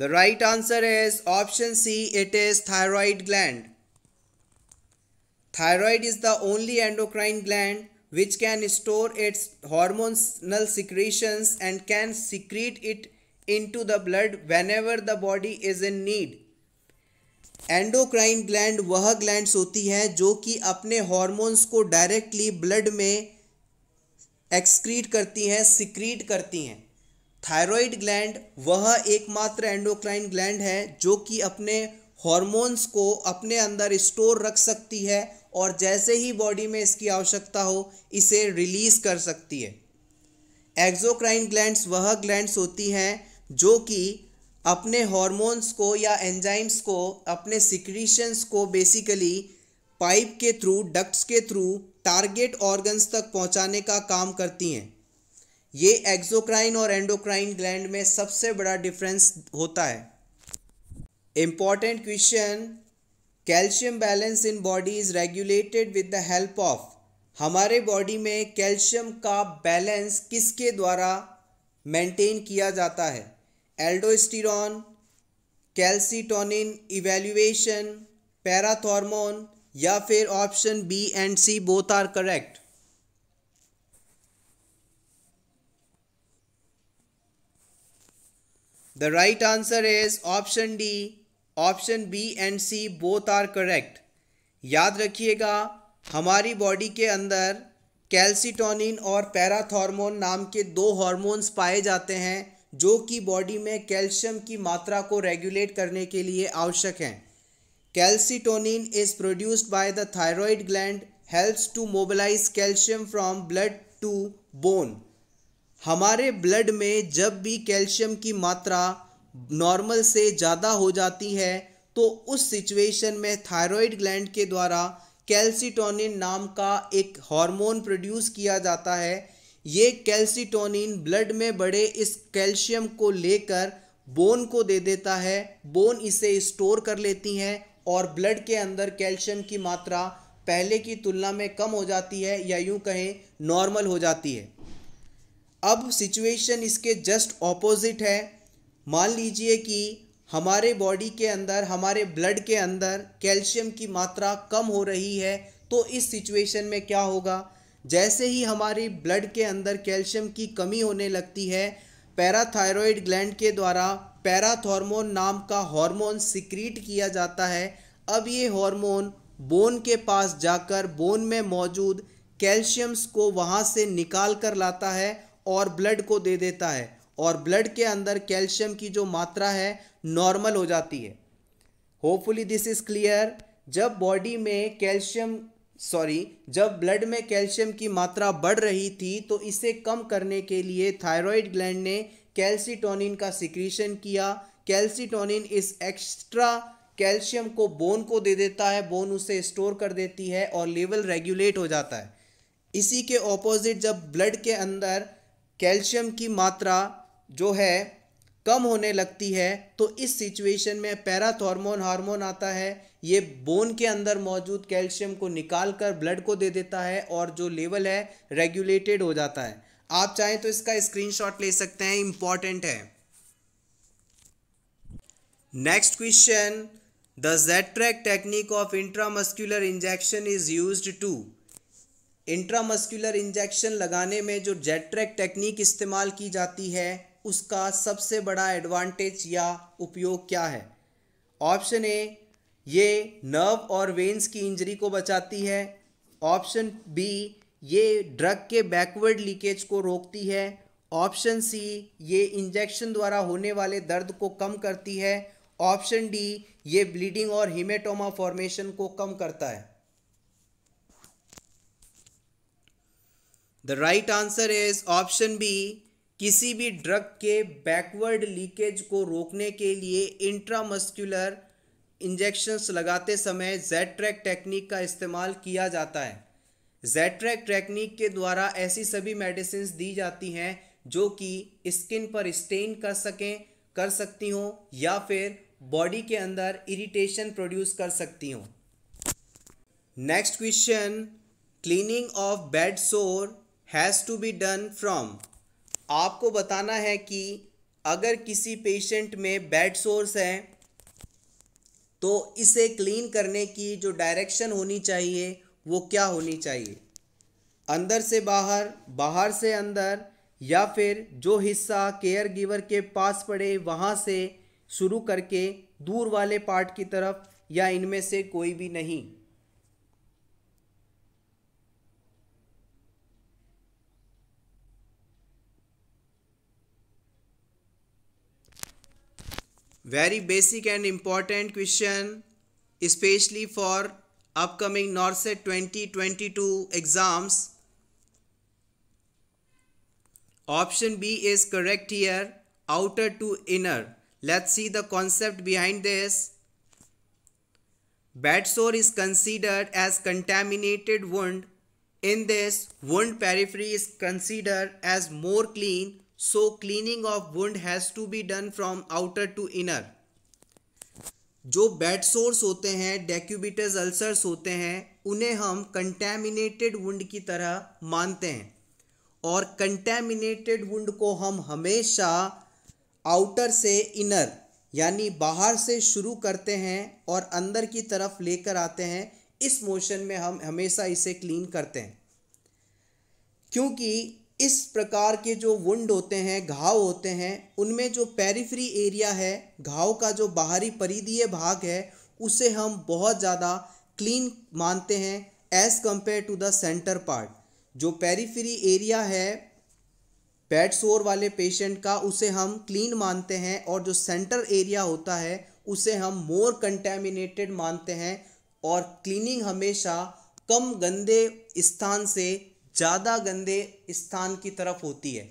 The right answer is option C. It is thyroid gland. Thyroid is the only endocrine gland which can store its hormonal secretions and can secrete it into the blood whenever the body is in need. Endocrine gland वह glands होती हैं जो कि अपने hormones को directly blood में excrete करती हैं सिक्रीट करती हैं थायराइड ग्लैंड वह एकमात्र एंडोक्राइन ग्लैंड है जो कि अपने हॉर्मोन्स को अपने अंदर स्टोर रख सकती है और जैसे ही बॉडी में इसकी आवश्यकता हो इसे रिलीज कर सकती है एक्जोक्राइन ग्लैंड्स वह ग्लैंड्स होती हैं जो कि अपने हॉर्मोन्स को या एंजाइम्स को अपने सिक्रीशंस को बेसिकली पाइप के थ्रू डक्ट्स के थ्रू टारगेट ऑर्गन्स तक पहुंचाने का काम करती हैं ये एक्जोक्राइन और एंडोक्राइन ग्लैंड में सबसे बड़ा डिफरेंस होता है important question calcium balance in body is regulated with the help of हमारे बॉडी में कैल्शियम का बैलेंस किसके द्वारा मेंटेन किया जाता है एल्डोस्टिरॉन कैल्सिटोनिन इवेल्युएशन पैराथॉर्मोन या फिर option B and C both are correct the right answer is option D option B and C both are correct याद रखिएगा हमारी बॉडी के अंदर कैल्सिटोनिन और पैराथॉर्मोन नाम के दो हार्मोन्स पाए जाते हैं जो कि बॉडी में कैल्शियम की मात्रा को रेगुलेट करने के लिए आवश्यक हैं calcitonin is produced by the thyroid gland helps to mobilize calcium from blood to bone हमारे ब्लड में जब भी कैल्शियम की मात्रा नॉर्मल से ज़्यादा हो जाती है तो उस सिचुएशन में थायराइड ग्लैंड के द्वारा कैल्सिटोनिन नाम का एक हार्मोन प्रोड्यूस किया जाता है ये कैल्सिटोनिन ब्लड में बढ़े इस कैल्शियम को लेकर बोन को दे देता है बोन इसे स्टोर कर लेती हैं और ब्लड के अंदर कैल्शियम की मात्रा पहले की तुलना में कम हो जाती है या यूं कहें नॉर्मल हो जाती है अब सिचुएशन इसके जस्ट ऑपोजिट है मान लीजिए कि हमारे बॉडी के अंदर हमारे ब्लड के अंदर कैल्शियम की मात्रा कम हो रही है तो इस सिचुएशन में क्या होगा जैसे ही हमारी ब्लड के अंदर कैल्शियम की कमी होने लगती है पैराथायरॉयड ग्लैंड के द्वारा पैराथॉर्मोन नाम का हार्मोन सिक्रीट किया जाता है अब ये हार्मोन बोन के पास जाकर बोन में मौजूद कैल्शियम्स को वहाँ से निकाल कर लाता है और ब्लड को दे देता है और ब्लड के अंदर कैल्शियम की जो मात्रा है नॉर्मल हो जाती है होपफुली दिस इज़ क्लियर जब बॉडी में कैल्शियम सॉरी जब ब्लड में कैल्शियम की मात्रा बढ़ रही थी तो इसे कम करने के लिए थायराइड ग्लैंड ने कैल्सिटोनिन का सिक्रीशन किया कैल्सिटोनिन इस एक्स्ट्रा कैल्शियम को बोन को दे देता है बोन उसे स्टोर कर देती है और लेवल रेगुलेट हो जाता है इसी के ऑपोजिट जब ब्लड के अंदर कैल्शियम की मात्रा जो है कम होने लगती है तो इस सिचुएशन में पैराथॉर्मोन हार्मोन आता है ये बोन के अंदर मौजूद कैल्शियम को निकाल कर ब्लड को दे देता है और जो लेवल है रेगुलेटेड हो जाता है आप चाहें तो इसका स्क्रीनशॉट ले सकते हैं इंपॉर्टेंट है next question the Z track technique of intramuscular injection is used to intramuscular injection लगाने में जो जेट्रैक टेक्निक इस्तेमाल की जाती है उसका सबसे बड़ा एडवांटेज या उपयोग क्या है ऑप्शन ए ये नर्व और वेंस की इंजरी को बचाती है ऑप्शन बी ये ड्रग के बैकवर्ड लीकेज को रोकती है ऑप्शन सी ये इंजेक्शन द्वारा होने वाले दर्द को कम करती है ऑप्शन डी ये ब्लीडिंग और हिमेटोमा फॉर्मेशन को कम करता है the right answer is option B किसी भी ड्रग के बैकवर्ड लीकेज को रोकने के लिए इंट्रामस्क्यूलर इंजेक्शंस लगाते समय जेड ट्रैक टेक्निक का इस्तेमाल किया जाता है जेड ट्रैक टेक्निक के द्वारा ऐसी सभी मेडिसिन दी जाती हैं जो कि स्किन पर स्टेन कर सकें कर सकती हों या फिर बॉडी के अंदर इरिटेशन प्रोड्यूस कर सकती हों next question cleaning of bed sore has to be done from आपको बताना है कि अगर किसी पेशेंट में बैड सोर्स है तो इसे क्लीन करने की जो डायरेक्शन होनी चाहिए वो क्या होनी चाहिए अंदर से बाहर बाहर से अंदर या फिर जो हिस्सा केयर गिवर के पास पड़े वहाँ से शुरू करके दूर वाले पार्ट की तरफ या इनमें से कोई भी नहीं very basic and important question especially for upcoming NORSET 2022 exams. Option B is correct here outer to inner. Let's see the concept behind this. Bed sore is considered as contaminated wound. In this, wound periphery is considered as more clean so cleaning of wound has to be done from outer to inner जो bed sores होते हैं डेक्यूबिटस ulcers होते हैं उन्हें हम contaminated wound की तरह मानते हैं और कंटेमिनेटेड वुंड को हम हमेशा आउटर से इनर यानी बाहर से शुरू करते हैं और अंदर की तरफ लेकर आते हैं इस मोशन में हम हमेशा इसे क्लीन करते हैं क्योंकि इस प्रकार के जो वुंड होते हैं घाव होते हैं उनमें जो पेरीफ्री एरिया है घाव का जो बाहरी परिधीय भाग है उसे हम बहुत ज़्यादा क्लीन मानते हैं as compare to the centre part जो पेरीफ्री एरिया है पैट सोर वाले पेशेंट का उसे हम क्लीन मानते हैं और जो सेंटर एरिया होता है उसे हम मोर कंटेमिनेटेड मानते हैं और क्लीनिंग हमेशा कम गंदे स्थान से ज़्यादा गंदे स्थान की तरफ होती है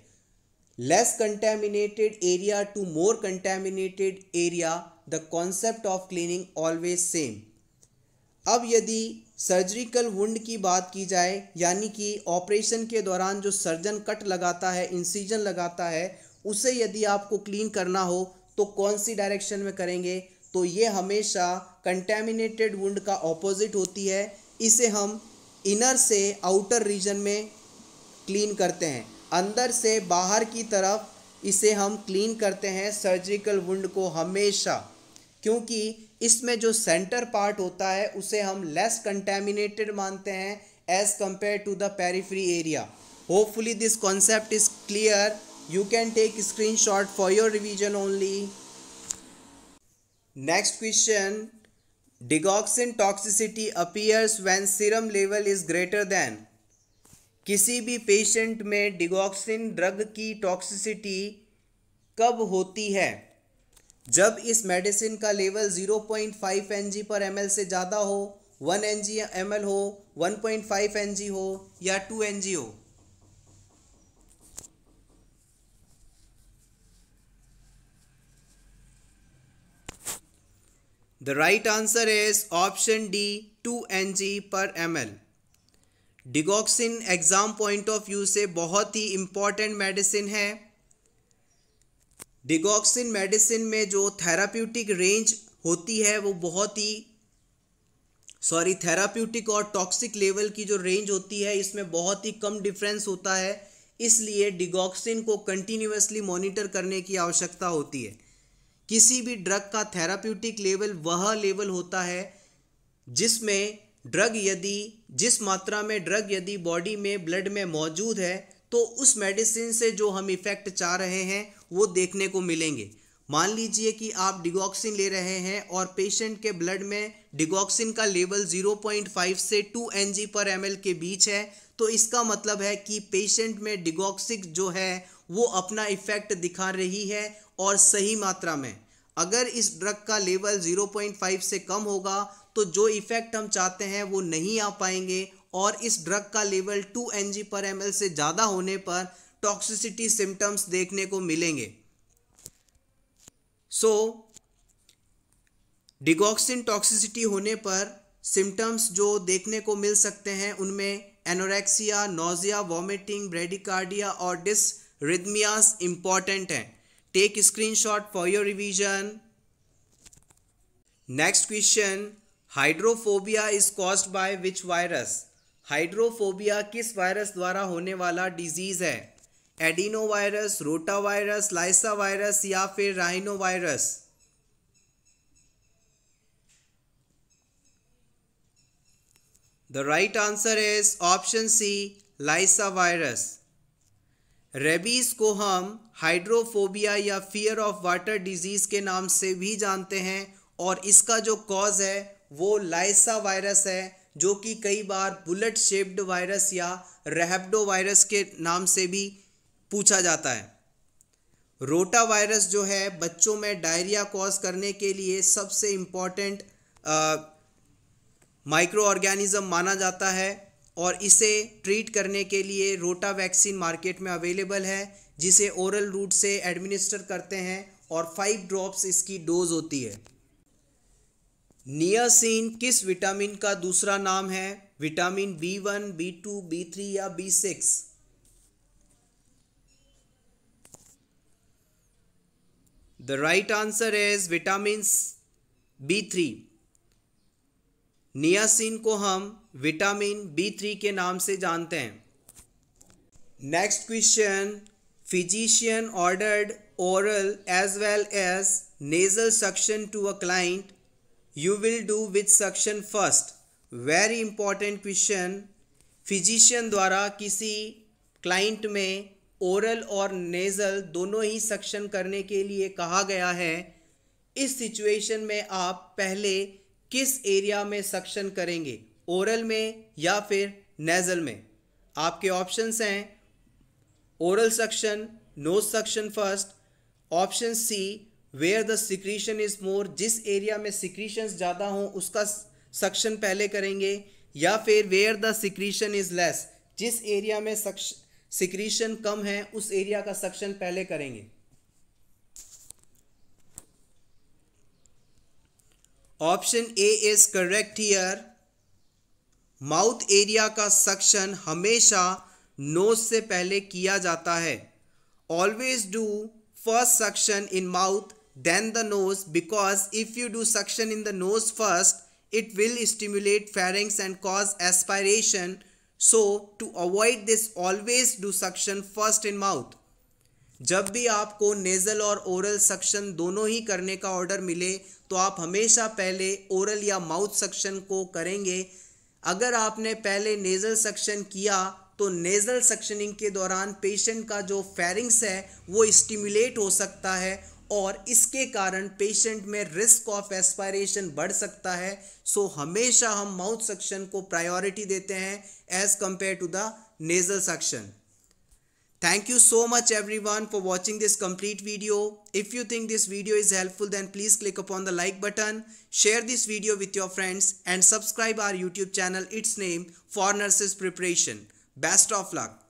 less contaminated area to more contaminated area the concept of cleaning always same अब यदि सर्जिकल वुंड की बात की जाए यानी कि ऑपरेशन के दौरान जो सर्जन कट लगाता है इंसीजन लगाता है उसे यदि आपको क्लीन करना हो तो कौन सी डायरेक्शन में करेंगे तो ये हमेशा कंटेमिनेटेड वुंड का ऑपोजिट होती है इसे हम इनर से आउटर रीजन में क्लीन करते हैं अंदर से बाहर की तरफ इसे हम क्लीन करते हैं सर्जिकल वुंड को हमेशा क्योंकि इसमें जो सेंटर पार्ट होता है उसे हम लेस कंटेमिनेटेड मानते हैं as compare to the periphery area hopefully this concept is clear you can take screen shot for your revision only next question digoxin toxicity appears when serum level is greater than किसी भी patient में digoxin drug की toxicity कब होती है जब इस medicine का लेवल 0.5 जी पर एल से ज़्यादा हो 1 एम एल हो 1.5 जी हो या 2 जी हो the right answer right option D two N G per M L digoxin exam point of view से बहुत ही इम्पॉर्टेंट मेडिसिन है डिगोक्सिन मेडिसिन में जो थेराप्यूटिक रेंज होती है वो बहुत ही सॉरी थेराप्यूटिक और टॉक्सिक लेवल की जो रेंज होती है इसमें बहुत ही कम डिफरेंस होता है इसलिए डिगॉक्सिन को कंटिन्यूसली मॉनिटर करने की आवश्यकता होती है किसी भी ड्रग का थेराप्यूटिक लेवल वह लेवल होता है जिसमें ड्रग यदि जिस मात्रा में ड्रग यदि बॉडी में ब्लड में मौजूद है तो उस मेडिसिन से जो हम इफ़ेक्ट चाह रहे हैं वो देखने को मिलेंगे मान लीजिए कि आप डिगॉक्सिन ले रहे हैं और पेशेंट के ब्लड में डिगॉक्सिन का लेवल 0.5 से 2 एन पर एम के बीच है तो इसका मतलब है कि पेशेंट में डिगॉक्सिक जो है वो अपना इफेक्ट दिखा रही है और सही मात्रा में अगर इस ड्रग का लेवल 0.5 से कम होगा तो जो इफ़ेक्ट हम चाहते हैं वो नहीं आ पाएंगे और इस ड्रग का लेवल 2 एन पर एम से ज़्यादा होने पर टॉक्सिसिटी सिम्टम्स देखने को मिलेंगे सो डिगॉक्सिन टॉक्सिसिटी होने पर सिम्टम्स जो देखने को मिल सकते हैं उनमें एनोरेक्सिया नोजिया वॉमिटिंग ब्रेडिकार्डिया और डिस रिदमियास इंपॉर्टेंट हैं Take screenshot for your revision. Next question. Hydrophobia is caused by which virus hydrophobia किस वायरस द्वारा होने वाला डिजीज़ है adenovirus rotavirus lyssavirus या फिर rhinovirus the right answer is option C lyssavirus rabies को हम hydrophobia या फियर ऑफ वाटर डिजीज़ के नाम से भी जानते हैं और इसका जो कॉज है वो लाइसा वायरस है जो कि कई बार बुलेट शेप्ड वायरस या रेहबडो वायरस के नाम से भी पूछा जाता है रोटा वायरस जो है बच्चों में डायरिया कॉज करने के लिए सबसे इम्पॉर्टेंट माइक्रो ऑर्गेनिज्म माना जाता है और इसे ट्रीट करने के लिए रोटा वैक्सीन मार्केट में अवेलेबल है जिसे ओरल रूट से एडमिनिस्टर करते हैं और फाइव ड्रॉप्स इसकी डोज होती है नियासिन किस विटामिन का दूसरा नाम है vitamin B one B two B three या B six the right answer is vitamin B three niacin को हम विटामिन बी थ्री के नाम से जानते हैं next question physician ordered oral as well as nasal suction to a client you will do with suction first very important question physician द्वारा किसी client में ओरल और नेजल दोनों ही सक्शन करने के लिए कहा गया है इस सिचुएशन में आप पहले किस एरिया में सक्शन करेंगे ओरल में या फिर नेज़ल में आपके ऑप्शंस हैं oral suction nose suction first option C where the secretion is more जिस एरिया में सिक्रीशंस ज़्यादा हों उसका सक्शन पहले करेंगे या फिर where the secretion is less जिस एरिया में सिक्रीशन कम है उस एरिया का सक्शन पहले करेंगे option A is correct here mouth area का सक्शन हमेशा नोज से पहले किया जाता है always do first suction in mouth then the nose because if you do suction in the nose first it will stimulate pharynx and cause aspiration so to avoid this always do suction first in mouth जब भी आपको nasal और oral suction दोनों ही करने का order मिले तो आप हमेशा पहले ओरल या माउथ सक्शन को करेंगे अगर आपने पहले नेज़ल सक्शन किया तो नेज़ल सक्शनिंग के दौरान पेशेंट का जो फेरिंग्स है वो स्टिमुलेट हो सकता है और इसके कारण पेशेंट में रिस्क ऑफ एस्पायरेशन बढ़ सकता है सो हमेशा हम माउथ सक्शन को प्रायोरिटी देते हैं as compare to the nasal suction Thank you so much everyone for watching this complete video. If you think this video is helpful then please click upon the like button, share this video with your friends and subscribe our YouTube channel its name for nurses preparation. Best of luck.